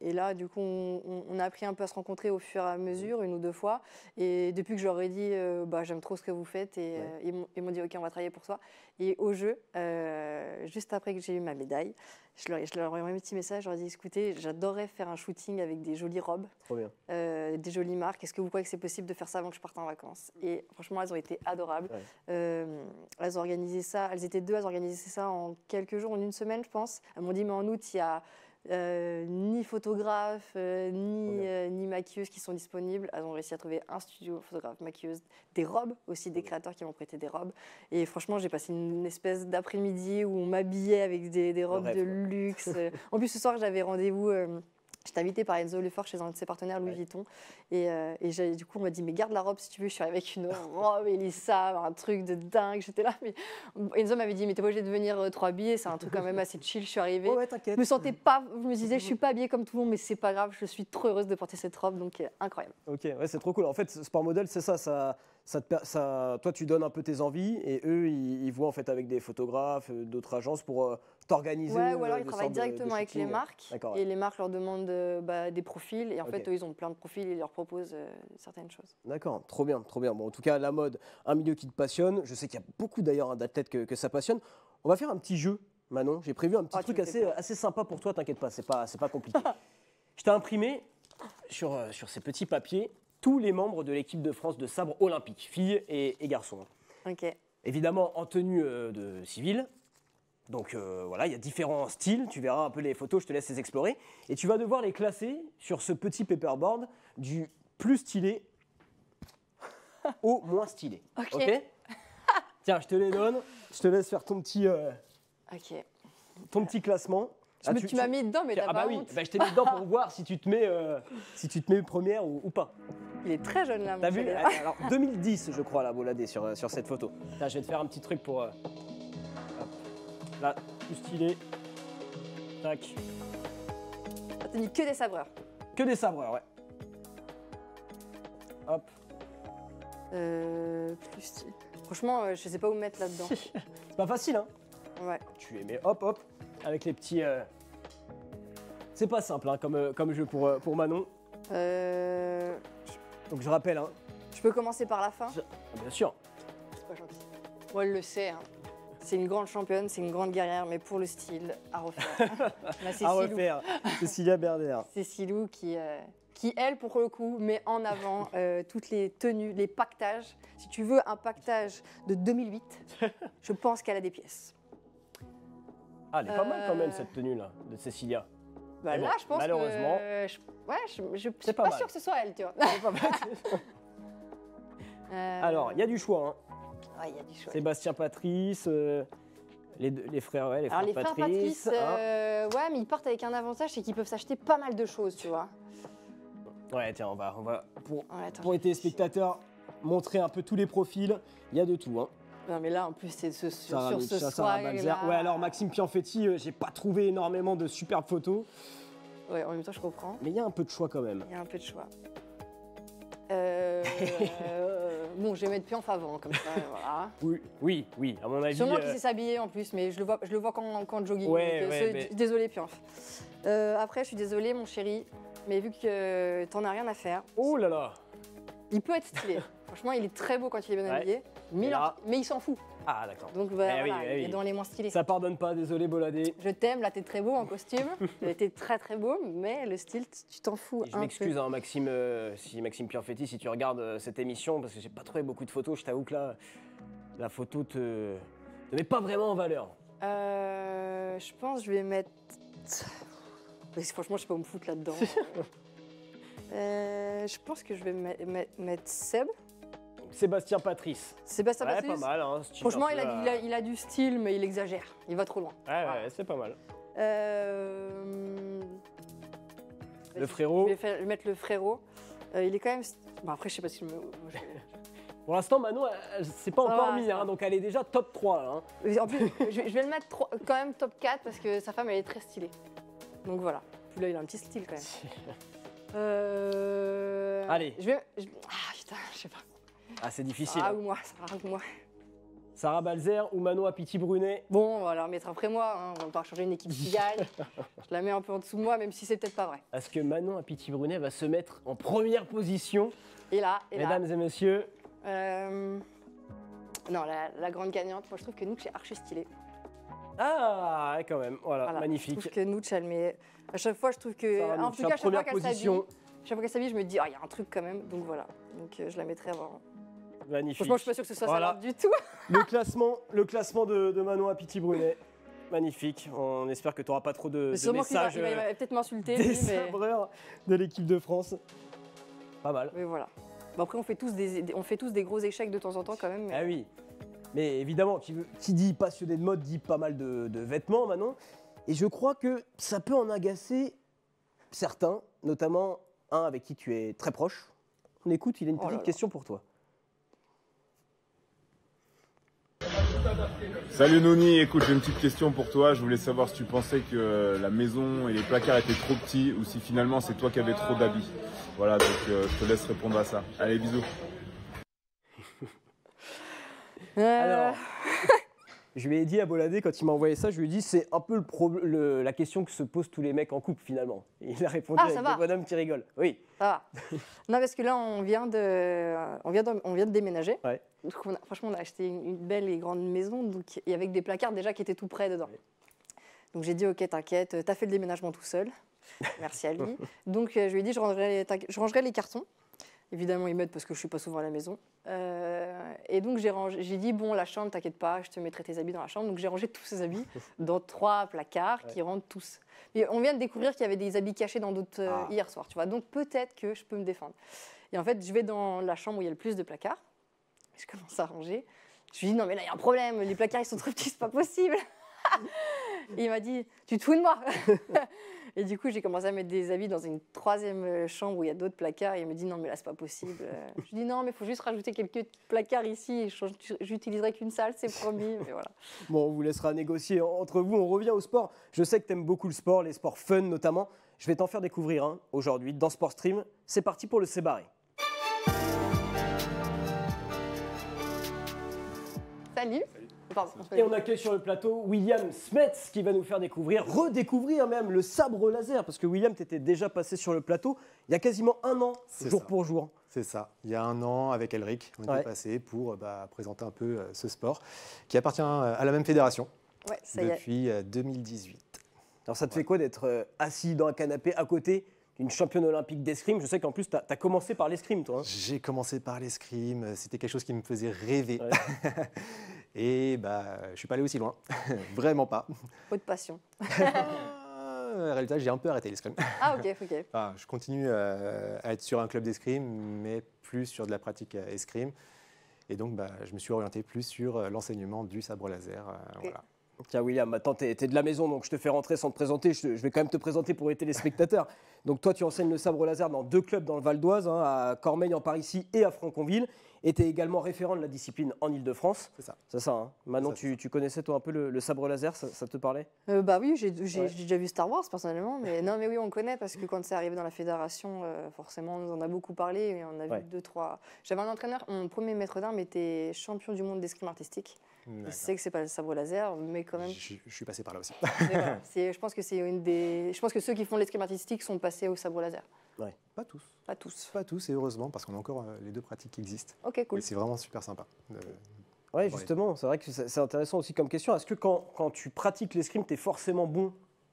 et, là, du coup, on, a appris un peu à se rencontrer au fur et à mesure, une ou deux fois. Et depuis que je leur ai dit, bah, j'aime trop ce que vous faites, et ils m'ont dit, OK, on va travailler pour toi. Et au jeu, juste après que j'ai eu ma médaille, je leur, ai envoyé un petit message, je leur ai dit écoutez, j'adorerais faire un shooting avec des jolies robes, euh, des jolies marques. Est-ce que vous croyez que c'est possible de faire ça avant que je parte en vacances mm. Et franchement, elles ont été adorables. Euh, elles ont organisé ça, elles étaient deux, elles ont organisé ça en quelques jours, en une semaine, je pense. Elles m'ont dit mais en août, il y a euh, ni photographe euh, ni, euh, ni maquilleuse qui sont disponibles. Elles ont réussi à trouver un studio photographe, maquilleuse, des robes aussi, des créateurs qui m'ont prêté des robes. Et franchement, j'ai passé une espèce d'après-midi où on m'habillait avec des, robes de luxe. en plus, ce soir, j'avais rendez-vous J'étais invitée par Enzo Lefort chez un de ses partenaires, Louis Vuitton. Et, euh, du coup, on m'a dit, mais garde la robe si tu veux. Je suis arrivée avec une robe, oh, Elissa, un truc de dingue. J'étais là. Mais... Enzo m'avait dit, mais t'es obligée de venir euh, trois billets. C'est un truc quand même assez chill. Je suis arrivée. Ouais, t'inquiète. je me sentais pas, je me disais, je suis mm-hmm. pas habillée comme tout le monde, mais c'est pas grave. Je suis trop heureuse de porter cette robe. Donc, euh, incroyable. Ok, ouais, c'est trop cool. En fait, Sport Model, c'est ça. ça... Ça, toi, tu donnes un peu tes envies et eux, ils, ils voient en fait avec des photographes, d'autres agences pour ouais, ou alors euh, ils travaillent directement avec les marques et les marques leur demandent euh, bah, des profils et en fait eux, ils ont plein de profils et ils leur proposent euh, certaines choses. D'accord, trop bien, trop bien. Bon, en tout cas, la mode, un milieu qui te passionne. Je sais qu'il y a beaucoup d'ailleurs hein, d'athlètes que, que ça passionne. On va faire un petit jeu, Manon. J'ai prévu un petit oh, truc assez, assez sympa pour toi, t'inquiète pas, c'est pas, pas compliqué. Je t'ai imprimé sur, sur ces petits papiers tous les membres de l'équipe de France de sabre olympique, filles et, garçons. Ok. Évidemment en tenue de civile, donc euh, voilà, il y a différents styles, tu verras un peu les photos, je te laisse les explorer. Et tu vas devoir les classer sur ce petit paperboard du plus stylé au moins stylé. Ok. Tiens, je te les donne, je te laisse faire ton petit, euh, ton petit classement. Ah, tu, m'as mis dedans, mais t'as ah bah oui, bah, je t'ai mis dedans pour voir si tu te mets, euh, si tu te mets première ou, pas. Il est très jeune là. T'as vu ah, Alors 2010, je crois, la Boladé sur, sur cette photo. Là, je vais te faire un petit truc pour. Là, plus stylé. Tac. T'as mis que des sabreurs. Que des sabreurs, ouais. Hop. Euh, plus stylé. Franchement, euh, je sais pas où mettre là-dedans. C'est pas facile, hein Ouais. Tu les mets hop, hop, avec les petits... Euh, C'est pas simple, hein, comme, euh, comme jeu pour, pour Manon. Euh... Donc je rappelle, hein. Tu peux commencer par la fin Bien sûr. C'est pas gentil. Ouais, elle le sait, hein. C'est une grande championne, c'est une grande guerrière, mais pour le style, à refaire. Là, à refaire, Cécilia Berner. Cécilou qui, euh, qui, elle, pour le coup, met en avant euh, toutes les tenues, les pactages. Si tu veux un pactage de 2008, je pense qu'elle a des pièces. Ah, elle est pas mal quand même, euh, cette tenue-là, de Cécilia. Bah je pense malheureusement, que... Je, ne suis pas, sûre que ce soit elle, tu vois. Pas mal. Alors, il y a du choix. Hein il y a Sébastien Patrice. Euh, les, les, frères, ouais, les frères Patrice, ah. euh, ouais, mais ils portent avec un avantage, c'est qu'ils peuvent s'acheter pas mal de choses, tu vois. Ouais, tiens, on va, on va pour, oh, pour les téléspectateurs, montrer un peu tous les profils. Il y a de tout, hein. Non, mais là, en plus, c'est sur, ce ça, Ouais, alors Maxime Pianfetti, euh, j'ai pas trouvé énormément de superbes photos. Ouais, en même temps, je comprends. Mais il y a un peu de choix quand même. Il y a un peu de choix. Euh, Bon, je vais mettre Pianf avant, comme ça, voilà. Oui, oui, oui, à mon avis. Sûrement euh, qu'il sait s'habiller en plus, mais je le vois, je le vois quand, quand jogging. Euh, désolé, Pianf. Euh, après, je suis désolée, mon chéri, mais vu que t'en as rien à faire. Oh là là Il peut être stylé. Franchement, il est très beau quand il est bien habillé, mais il s'en fout. Ah, d'accord. Donc voilà, eh eh dans les moins stylés. Ça pardonne pas, désolé Boladé. Je t'aime, là t'es très beau en costume. t'es très très beau, mais le style, tu t'en fous. peu. je hein, m'excuse, Maxime, euh, si Maxime Pierfetti, si tu regardes euh, cette émission, parce que j'ai pas trouvé beaucoup de photos, je t'avoue que là, la photo te. met pas vraiment en valeur. Euh, je pense que je vais mettre. franchement, je sais pas où me foutre là-dedans. je pense que je vais mettre Seb. Sébastien Patrice. Sébastien ouais, Patrice. pas mal. Hein, Franchement, euh, il a, du style, mais il exagère. Il va trop loin. Ouais, ouais c'est pas mal. Euh, le frérot. Je vais mettre le frérot. Euh, il est quand même. Bon, après, je sais pas si je me. Pour l'instant, Manon, c'est pas encore mis, hein, donc elle est déjà top 3. Hein. En plus, je vais le mettre quand même top 4 parce que sa femme, elle est très stylée. Donc voilà. Puis là, il a un petit style quand même. Allez. Je vais. Ah putain, je sais pas. Ah, c'est difficile. Sarah ou moi, Sarah ou moi. Sarah Balzer ou Manon Apiti Brunet Bon, on va la remettre après moi, hein. on va pas changer une équipe qui gagne. Je la mets un peu en dessous de moi, même si c'est peut-être pas vrai. Est-ce que Manon Apiti Brunet va se mettre en première position Et là, et Mesdames et messieurs euh, Non, la, grande gagnante, moi je trouve que Nooch est archi stylé. Ah, quand même, voilà, magnifique. Je que Nooch, elle met. À chaque fois, je trouve que. en tout cas, chaque fois qu'elle s'habille, chaque fois qu'elle je me dis, oh, il y a un truc quand même, donc voilà. Donc euh, je la mettrai avant. Franchement, je suis pas sûr que ce soit ça du tout. le classement, le classement de, Manon à Piti Brunet. Magnifique. On espère que tu n'auras pas trop de, messages. Il euh, peut-être m'insulter. de l'équipe de France. Pas mal. Mais voilà. après, on fait, tous des, on fait tous des gros échecs de temps en temps quand même. Mais... Ah oui. Mais évidemment, qui, qui, dit passionné de mode dit pas mal de, vêtements, Manon. Et je crois que ça peut en agacer certains, notamment un avec qui tu es très proche. On écoute, il a une oh petite question pour toi. Salut Noni, écoute, j'ai une petite question pour toi. Je voulais savoir si tu pensais que la maison et les placards étaient trop petits ou si finalement c'est toi qui avais trop d'habits. Voilà, donc euh, je te laisse répondre à ça. Allez, bisous. Euh. Alors. Je lui ai dit à Boladé, quand il m'a envoyé ça, je lui ai dit c'est un peu le, la question que se posent tous les mecs en couple finalement. il a répondu ah, avec qui rigole. Oui. va. non, parce que là, on vient de, on vient on vient de déménager. Ouais. franchement, on a acheté une, belle et grande maison donc, et avec des placards déjà qui étaient tout près dedans. Donc j'ai dit ok, t'inquiète, t'as fait le déménagement tout seul. Merci à lui. donc euh, je lui ai dit je rangerai les cartons. Évidemment, ils m'aident parce que je suis pas souvent à la maison. Euh, et donc, j'ai, rangé, j'ai dit, bon, la chambre, t'inquiète pas, je te mettrai tes habits dans la chambre. Donc, j'ai rangé tous ces habits dans trois placards qui rentrent tous. Et on vient de découvrir qu'il y avait des habits cachés dans d'autres euh, ah. hier soir, tu vois. Donc, peut-être que je peux me défendre. Et en fait, je vais dans la chambre où il y a le plus de placards. Je commence à ranger. Je lui dis, non, mais là, il y a un problème. Les placards, ils sont trop petits, c'est pas possible. il m'a dit, tu te fous de moi Et du coup, j'ai commencé à mettre des habits dans une troisième euh, chambre où il y a d'autres placards. Et il me dit non, mais là, c'est pas possible. Euh, je dis non, mais il faut juste rajouter quelques placards ici. J'utiliserai qu'une salle, c'est promis. Mais voilà. Bon, on vous laissera négocier entre vous. On revient au sport. Je sais que tu aimes beaucoup le sport, les sports fun notamment. Je vais t'en faire découvrir un aujourd'hui dans Sport Stream. C'est parti pour le Sébaré. Salut. Et on accueille sur le plateau William Smets qui va nous faire découvrir, redécouvrir même le sabre laser, parce que William, tu étais déjà passé sur le plateau il y a quasiment un an, jour pour jour. C'est ça. Il y a un an, avec Elric, on ouais. passé pour euh, bah, présenter un peu euh, ce sport qui appartient euh, à la même fédération depuis 2018. Alors ça te fait quoi d'être assis dans un canapé à côté d'une championne olympique d'escrime. Je sais qu'en plus, tu as, commencé par l'escrime, toi. Hein. J'ai commencé par l'escrime. C'était quelque chose qui me faisait rêver. Et bah, je ne suis pas allé aussi loin, vraiment pas. Pas de passion. Ah, résultat, j'ai un peu arrêté l'escrime. Ah ok, ok. Ah, je continue euh, à être sur un club d'escrime, mais plus sur de la pratique euh, escrime. Et donc, bah, je me suis orienté plus sur euh, l'enseignement du sabre laser. Voilà. Tiens William, maintenant tu es, de la maison, donc je te fais rentrer sans te présenter, je, vais quand même te présenter pour les téléspectateurs. Donc toi tu enseignes le sabre laser dans deux clubs dans le Val d'Oise, hein, à Cormeilles en Parisis et à Franconville était également référent de la discipline en Ile-de-France. C'est ça. C'est ça. Hein. Manon, tu, connaissais toi un peu le, sabre laser, ça, te parlait euh, Bah oui, j'ai déjà vu Star Wars personnellement, mais non, mais oui, on connaît parce que quand c'est arrivé dans la fédération, euh, forcément, on nous en a beaucoup parlé et on a vu deux, trois. J'avais un entraîneur, mon premier maître d'armes était champion du monde d'escrime artistique. Je sais que c'est pas le sabre laser, mais quand même. Je, suis passé par là aussi. je pense que c'est une des. Je pense que ceux qui font l'escrime artistique sont passés au sabre laser. Ouais. Pas tous. Pas tous. Pas tous, et heureusement, parce qu'on a encore euh, les deux pratiques qui existent. Ok, cool. c'est vraiment super sympa. Oui, justement, c'est vrai que c'est intéressant aussi comme question. Est-ce que quand, quand, tu pratiques l'escrime, tu es forcément bon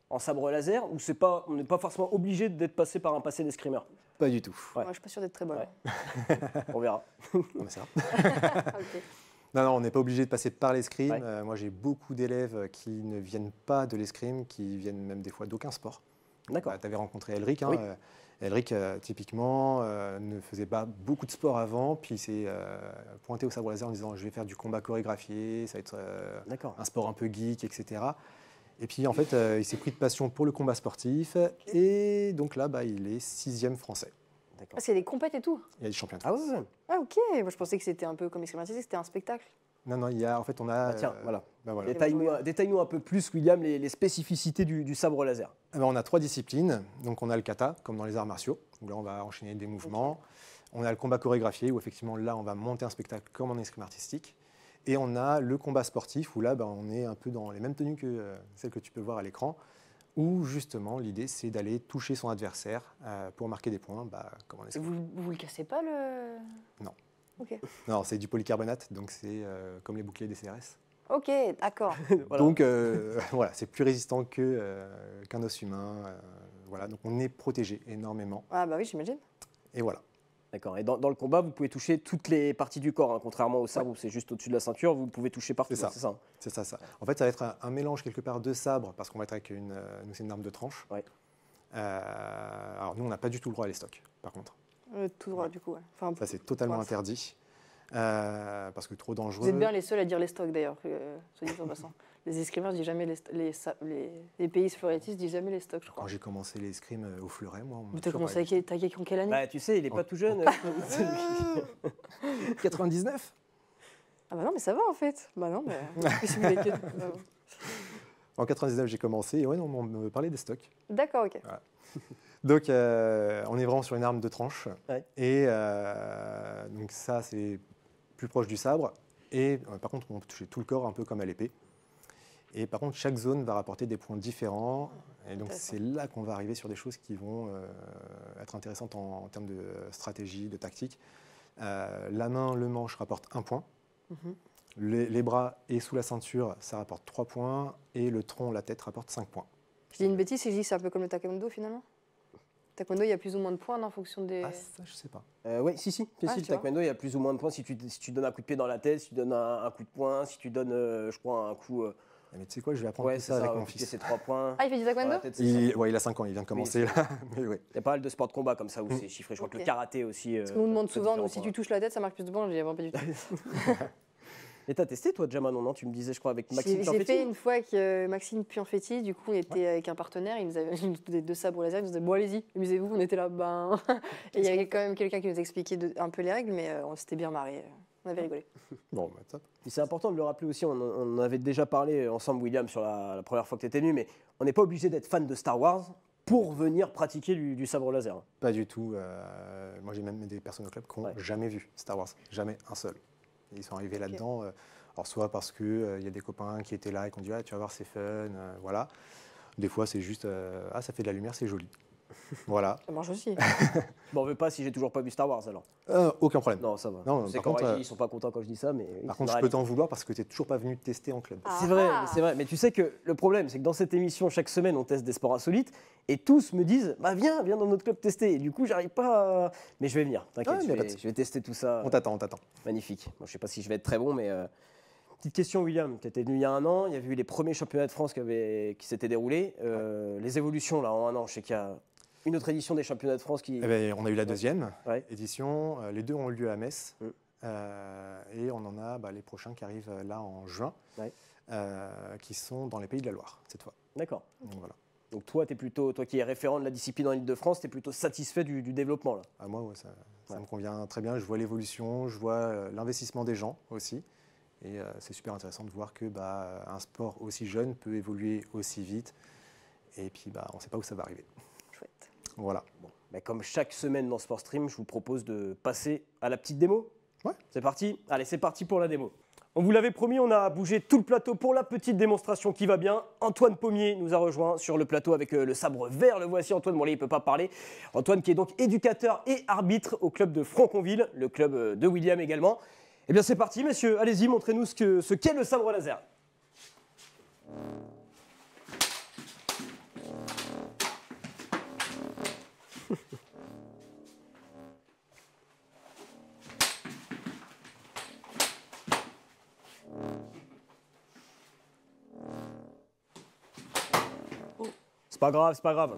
en sabre laser ou c'est pas, on n'est pas forcément obligé d'être passé par un passé d'escrimeur Pas du tout. Ouais. Moi, je suis pas sûr d'être très bon. on verra. On essaiera. ok. Non, non, on n'est pas obligé de passer par l'escrime. Euh, moi, j'ai beaucoup d'élèves euh, qui ne viennent pas de l'escrime, qui viennent même des fois d'aucun sport. D'accord. Bah, tu avais rencontré Elric. Hein, euh, Elric, typiquement, ne faisait pas beaucoup de sport avant, puis il s'est pointé au sabre laser en disant Je vais faire du combat chorégraphié, ça va être un sport un peu geek, etc. Et puis, en fait, il s'est pris de passion pour le combat sportif, et donc là, bah, il est sixième français. Ah, c'est des compètes et tout Il y a des championnats ah, ah, ok. Moi, je pensais que c'était un peu comme l'escrime artistique, c'était un spectacle. Non, non, il y a, en fait, on a. Ah, tiens, euh, voilà. Bah, Détaille-nous un- peu plus, William, les, spécificités du, sabre laser. Bah, on a trois disciplines. Donc, on a le kata, comme dans les arts martiaux, où là, on va enchaîner des mouvements. On a le combat chorégraphié, où effectivement, là, on va monter un spectacle comme en escrime artistique. Et on a le combat sportif, où là, bah, on est un peu dans les mêmes tenues que euh, celles que tu peux voir à l'écran où justement l'idée c'est d'aller toucher son adversaire euh, pour marquer des points. Bah, comment vous, vous le cassez pas le Non. Non, c'est du polycarbonate, donc c'est euh, comme les boucliers des CRS. Ok, d'accord. Donc euh, voilà, c'est plus résistant qu'un os humain. voilà, donc on est protégé énormément. Ah bah oui, j'imagine. Et voilà. D'accord. Et dans, le combat, vous pouvez toucher toutes les parties du corps, hein, contrairement au sabre où c'est juste au-dessus de la ceinture, vous pouvez toucher partout. C'est ça. C'est ça. Hein. En fait, ça va être un, mélange quelque part de sabre, parce qu'on va être avec une, euh, une arme de tranche. Euh, alors nous, on n'a pas du tout le droit à les stocks, par contre. Euh, tout droit, du coup. c'est totalement interdit. parce que trop dangereux. Vous êtes bien les seuls à dire les stocks d'ailleurs, soit dit Les escrimeurs jamais les, les, pays fleurettistes disent jamais les stocks, je crois. Quand j'ai commencé les euh, au fleuret, moi. Vous t'as commencé avec quelle année Bah tu sais, il est pas tout jeune. 99 euh. Ah bah non, mais ça va en fait. Bah non, mais. en 99, j'ai commencé et ouais, on me parlait des stocks. D'accord, ok. Donc, euh, on est vraiment sur une arme de tranche. Et donc, ça, c'est plus proche du sabre. Et par contre, on peut toucher tout le corps, un peu comme à l'épée. Et par contre, chaque zone va rapporter des points différents. Et donc, c'est là qu'on va arriver sur des choses qui vont euh, être intéressantes en, termes de euh, stratégie, de tactique. Euh, la main, le manche rapporte un point. Mhm. les, bras et sous la ceinture, ça rapporte trois points. Et le tronc, la tête rapporte cinq points. Je dis une bêtise, je dis c'est un peu comme le taekwondo finalement Taekwondo, il y a plus ou moins de points en fonction des. Ah, ça, je sais pas. oui, si, si. Ah, le taekwondo, il y a plus ou moins de points si tu, si tu donnes un coup de pied dans la tête, si tu donnes un, coup de poing, si tu donnes, je crois, un coup. Ah, mais tu sais quoi, je vais apprendre tout ça, avec mon fils. Ses trois points. Ah, il fait du taekwondo il, ouais, il a 5 ans, il vient de commencer là. Il y a pas mal de sports de combat comme ça où c'est chiffré. Je crois que le karaté aussi. Euh, on me nous demande souvent, si tu touches la tête, ça marque plus de points. Je dis, ah, pas du tout. Mais t'as testé toi déjà non, Tu me disais, je crois, avec Maxime J'ai fait une fois avec euh, Maxime Pianfetti. Du coup, on était avec un partenaire. Il nous avait des deux sabres laser. Il nous disait, bon, allez-y, amusez-vous. On était là, ben. il y avait quand même quelqu'un qui nous expliquait un peu les règles, mais euh, on s'était bien marré. On avait rigolé. Bon, bah, C'est important de le rappeler aussi, on, avait déjà parlé ensemble, William, sur la, première fois que tu étais venu, mais on n'est pas obligé d'être fan de Star Wars pour venir pratiquer du, sabre laser. Pas du tout. Euh, moi, j'ai même des personnes au club qui n'ont jamais vu Star Wars, jamais un seul. Ils sont arrivés là-dedans, euh, soit parce qu'il euh, y a des copains qui étaient là et qui ont dit ah, tu vas voir, c'est fun, voilà. Des fois, c'est juste ah, ça fait de la lumière, c'est joli. Voilà. Ça marche aussi. bon, veut pas si j'ai toujours pas vu Star Wars alors. Euh, aucun problème. Non, ça va. Non, c'est quand euh... ils sont pas contents quand je dis ça, mais. Par contre, je peux t'en vouloir parce que tu n'es toujours pas venu tester en club. C'est vrai, ah. c'est vrai. Mais tu sais que le problème, c'est que dans cette émission, chaque semaine, on teste des sports insolites et tous me disent, bah viens, viens dans notre club tester. Et du coup, j'arrive pas. Mais je vais venir. T'inquiète, je, vais, tester tout ça. On t'attend, on t'attend. Magnifique. je je sais pas si je vais être très bon, mais. Euh, petite question, William. Tu étais venu il y a un an. Il y avait eu les premiers championnats de France qui, s'étaient déroulés. Euh, les évolutions, là, en un an, je sais qu'il y a une autre édition des championnats de France qui. Eh ben, on a eu la deuxième édition. Euh, les deux ont eu lieu à Metz. Mm. Euh, et on en a bah, les prochains qui arrivent euh, là en juin, qui sont dans les pays de la Loire cette fois. D'accord. Donc, voilà. Donc toi, es plutôt, toi qui es référent de la discipline en Ile-de-France, tu es plutôt satisfait du, développement là À ah, Moi, ça, me convient très bien. Je vois l'évolution, je vois l'investissement des gens aussi. Et c'est super intéressant de voir que bah, un sport aussi jeune peut évoluer aussi vite. Et puis, bah, on ne sait pas où ça va arriver. Voilà. Mais comme chaque semaine dans Sport Stream, je vous propose de passer à la petite démo. C'est parti Allez, c'est parti pour la démo. On vous l'avait promis, on a bougé tout le plateau pour la petite démonstration qui va bien. Antoine Pommier nous a rejoint sur le plateau avec euh, le sabre vert. Le voici, Antoine. Bon, il ne peut pas parler. Antoine, qui est donc éducateur et arbitre au club de Franconville, le club euh, de William également. Eh bien, c'est parti, messieurs. Allez-y, montrez-nous ce qu'est le sabre laser. C'est pas grave, c'est pas grave.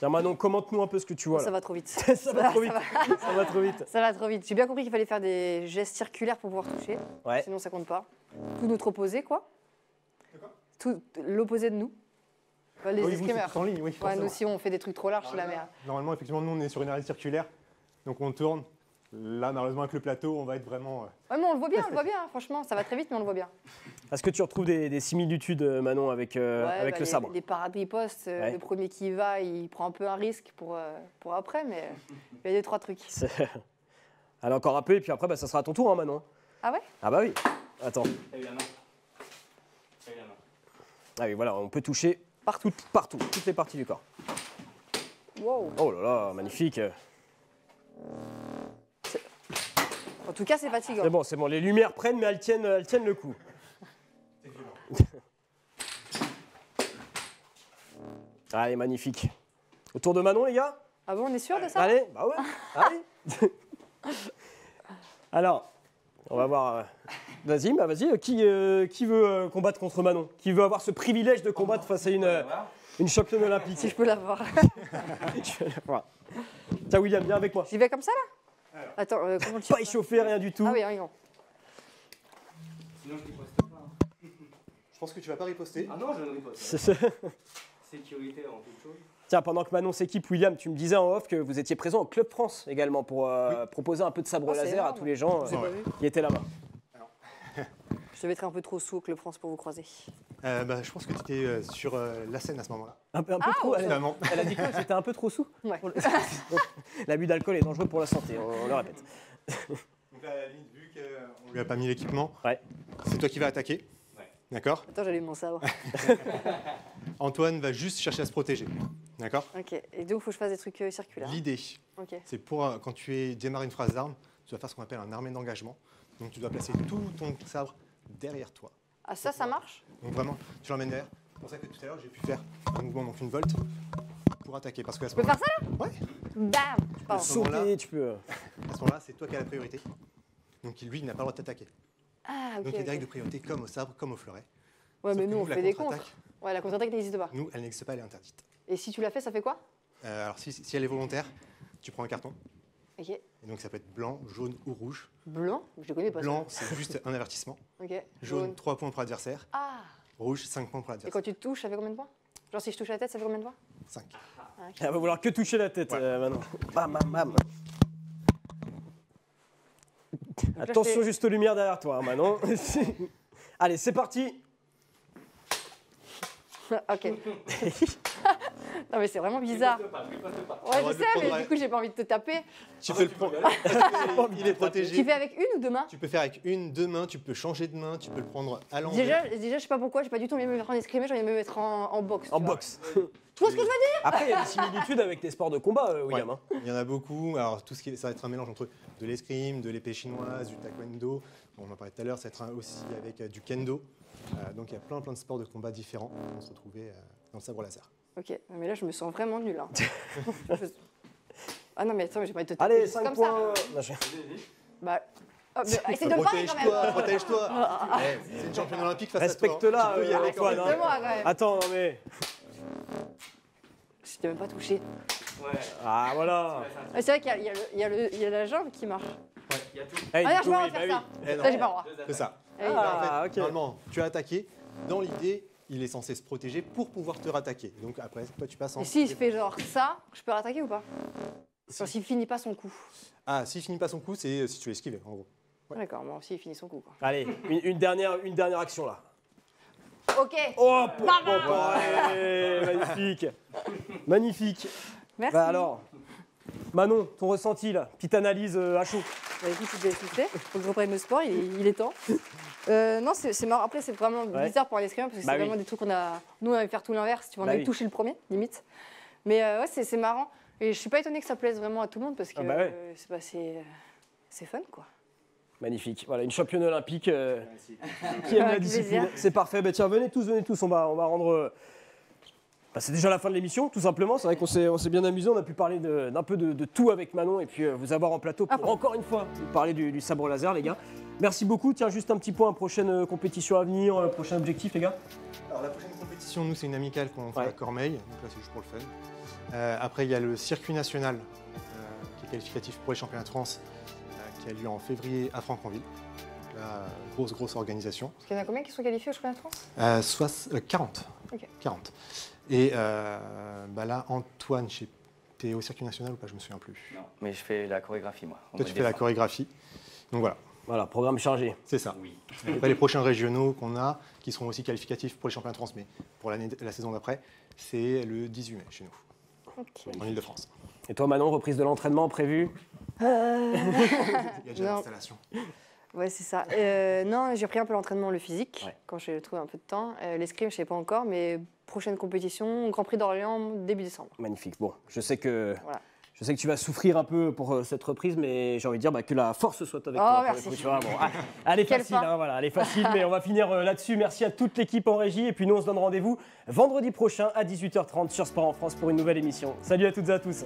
Tiens Manon, commente-nous un peu ce que tu vois. Ça va trop vite. ça, va, trop vite. Ça, va. trop vite. Ça va J'ai bien compris qu'il fallait faire des gestes circulaires pour pouvoir toucher. Sinon ça compte pas. Tout notre opposé quoi. Tout l'opposé de nous. Bah, les en ligne, oui. Ouais, nous aussi, on fait des trucs trop larges c'est la merde. Normalement, effectivement, nous, on est sur une arrêt circulaire. Donc, on tourne. Là, malheureusement, avec le plateau, on va être vraiment. Euh, ouais, mais on le voit bien, on le voit bien. Franchement, ça va très vite, mais on le voit bien. Est-ce que tu retrouves des, similitudes, euh, Manon, avec, euh, avec bah, le les, sabre Les paradis postes le premier qui y va, il prend un peu un risque pour, pour après, mais il y a des trois trucs. Allez, encore un peu, et puis après, bah, ça sera à ton tour, hein, Manon. Ah ouais Ah bah oui. Attends. Ah oui, voilà, on peut toucher Partout. partout, toutes les parties du corps. Oh là là, magnifique. En tout cas, c'est fatigant. C'est bon, c'est bon. Les lumières prennent, mais elles tiennent, tiennent le coup. Allez, ah, magnifique. Autour de Manon, les gars Ah bon, on est sûr de ça Allez, bah ouais. Allez. Alors, on va voir. Euh, Vas-y, bah vas-y. Euh, qui, euh, qui veut euh, combattre contre Manon Qui veut avoir ce privilège de combattre oh, face à une, une championne olympique Si je peux l'avoir. Tiens, William, viens avec moi. J'y vais comme ça, là Attends, comment tu Pas échauffé, rien du tout. Ah oui, rien. Sinon, je riposte pas. Hein. Je pense que tu vas pas riposter. Ah non, je ne riposte pas. Sécurité en toute chose. Tiens, pendant que Manon s'équipe, William, tu me disais en off que vous étiez présent au Club France également pour proposer un peu de sabre oh, laser à tous les gens qui étaient là-bas. Je te être un peu trop sous le France, pour vous croiser. Euh, bah, je pense que tu étais euh, sur euh, la scène à ce moment-là. Un, peu, ah, trop, elle, a dit quoi C'était un peu trop sous L'abus d'alcool est dangereux pour la santé, on, le répète. Donc là, vu qu'on lui a pas mis l'équipement, ouais. c'est toi qui vas attaquer. D'accord Attends, j'allume mon sabre. Antoine va juste chercher à se protéger. D'accord Ok, et donc il faut que je fasse des trucs circulaires. L'idée, c'est pour quand tu es, démarres une phrase d'arme, tu vas faire ce qu'on appelle un armée d'engagement. Donc tu dois placer tout ton sabre derrière toi. Ah ça, ça marche Donc vraiment, tu l'emmènes derrière. C'est pour ça que tout à l'heure, j'ai pu faire un mouvement, donc une volte, pour attaquer. Parce que tu peux faire ça là Ouais. Bam Tu peux sauter, tu peux... À ce moment-là, c'est toi qui as la priorité. Donc lui, il n'a pas le droit de t'attaquer. Ah, donc il y a des règles de priorité comme au sabre, comme au fleuret. Ouais, mais nous, on fait des contre. Ouais, la contre-attaque n'existe pas. Nous, elle n'existe pas, elle est interdite. Et si tu l'as fait, ça fait quoi euh, Alors si elle est volontaire, tu prends un carton. Et donc ça peut être blanc, jaune ou rouge. Blanc Je ne connais pas. Blanc, c'est juste un avertissement. Jaune, 3 points pour l'adversaire. Ah Rouge, 5 points pour l'adversaire. Et quand tu touches, ça fait combien de points Genre si je touche la tête, ça fait combien de points 5. Ah, ah va vouloir que toucher la tête euh, Manon. bam, bam, bam. Attention juste aux lumières derrière toi, hein, Manon. Allez, c'est parti. ok. Non, mais c'est vraiment bizarre. Ouais, je sais, mais du coup, j'ai pas envie de te taper. Tu peux fais le prendre. Il est protégé. Tu fais avec une ou deux mains Tu peux faire avec une, deux mains, tu peux changer de main, tu peux le prendre à l'envers. Déjà, déjà, je sais pas pourquoi, j'ai pas du tout envie de me mettre en escrime, j'ai envie de me mettre en, boxe. En boxe. Tu vois ce que je veux dire Après, il y a des similitudes avec tes sports de combat, euh, William. Hein. Il y en a beaucoup. Alors, tout ce qui, ça va être un mélange entre de l'escrime, de l'épée chinoise, du taekwondo. on en parlait tout à l'heure, ça va être aussi avec euh, du kendo. Euh, donc, il y a plein, plein de sports de combat différents On se retrouver dans le sabre laser. Ok, mais là, je me sens vraiment nulle. hein. ah non, mais attends, j'ai pas été Allez, 5 comme points. Euh, bah, ah, essaye de le parler quand même. Protège-toi, protège-toi. Ah. Eh, c'est une championne olympique face à toi. Respecte-la, hein. y euh, hein. Attends, non mais. Je t'ai même pas touché. Ouais, Ah voilà ah, C'est vrai qu'il y a- y, y la jambe qui marche. il y a tout. Ah, non, je peux pas refaire ça. Ça, j'ai pas le droit. C'est ça. Ah, en fait, Normalement, tu as attaqué dans l'idée il est censé se protéger pour pouvoir te rattaquer. Donc après, toi, tu passes en. Et si fait genre ça, je peux rattaquer ou pas S'il finit pas son coup. Ah, s'il finit pas son coup, c'est si tu l'esquives, en gros. D'accord, moi aussi, il finit son coup. Allez, une, dernière, une dernière action là. Ok. Oh, magnifique. magnifique. Merci. Bah alors, Manon, ton ressenti là, petite analyse euh, à chaud. Bah, écoute, faut que je reprenne le sport, il, est temps. Euh, non, c'est marrant. Après, c'est vraiment bizarre pour un escrime parce que bah c'est vraiment des trucs qu'on a. Nous, on avait faire tout l'inverse, tu on bah a touché le premier, limite. Mais euh, ouais, c'est marrant. Et je suis pas étonnée que ça plaise vraiment à tout le monde parce que ah bah c'est fun, quoi. Magnifique. Voilà, une championne olympique qui aime la discipline. C'est parfait. tiens, venez tous, venez tous. On va, on va rendre bah, c'est déjà la fin de l'émission, tout simplement. C'est vrai qu'on s'est, bien amusé. On a pu parler d'un peu de, tout avec Manon et puis euh, vous avoir en plateau pour ah. encore une fois parler du, sabre laser, les gars. Merci beaucoup. Tiens, juste un petit point prochaine euh, compétition à venir, euh, prochain objectif, les gars. Alors la prochaine compétition, nous, c'est une amicale qu'on fait à Cormeil, donc là c'est juste pour le fun. après, il y a le circuit national qui est qualificatif pour les championnats de France, qui a lieu en février à Franconville. Donc là, grosse, grosse organisation. Parce qu'il y en a combien qui sont qualifiés aux championnats de France 40. 40. Et euh, bah là, Antoine, tu es au circuit national ou pas Je me souviens plus. Non, mais je fais la chorégraphie, moi. Toi, tu fais la chorégraphie. Donc voilà. Voilà, programme chargé. C'est ça. Oui. les prochains régionaux qu'on a, qui seront aussi qualificatifs pour les championnats de France, mais pour la saison d'après, c'est le 18 mai chez nous, en Ile-de-France. Et toi, Manon, reprise de l'entraînement prévue euh. Il y a déjà l'installation. Ouais, c'est ça. Euh, non, j'ai pris un peu l'entraînement, le physique, quand j'ai trouvé un peu de temps. L'escrime, je ne sais pas encore, mais prochaine compétition, Grand Prix d'Orléans, début décembre. Magnifique. Bon, je sais que. Je sais que tu vas souffrir un peu pour euh, cette reprise, mais j'ai envie de dire bah, que la force soit avec oh, toi. Merci. Ah, facile, hein, voilà, elle est facile, mais on va finir euh, là-dessus. Merci à toute l'équipe en régie. Et puis nous, on se donne rendez-vous vendredi prochain à 18h30 sur Sport en France pour une nouvelle émission. Salut à toutes et à tous.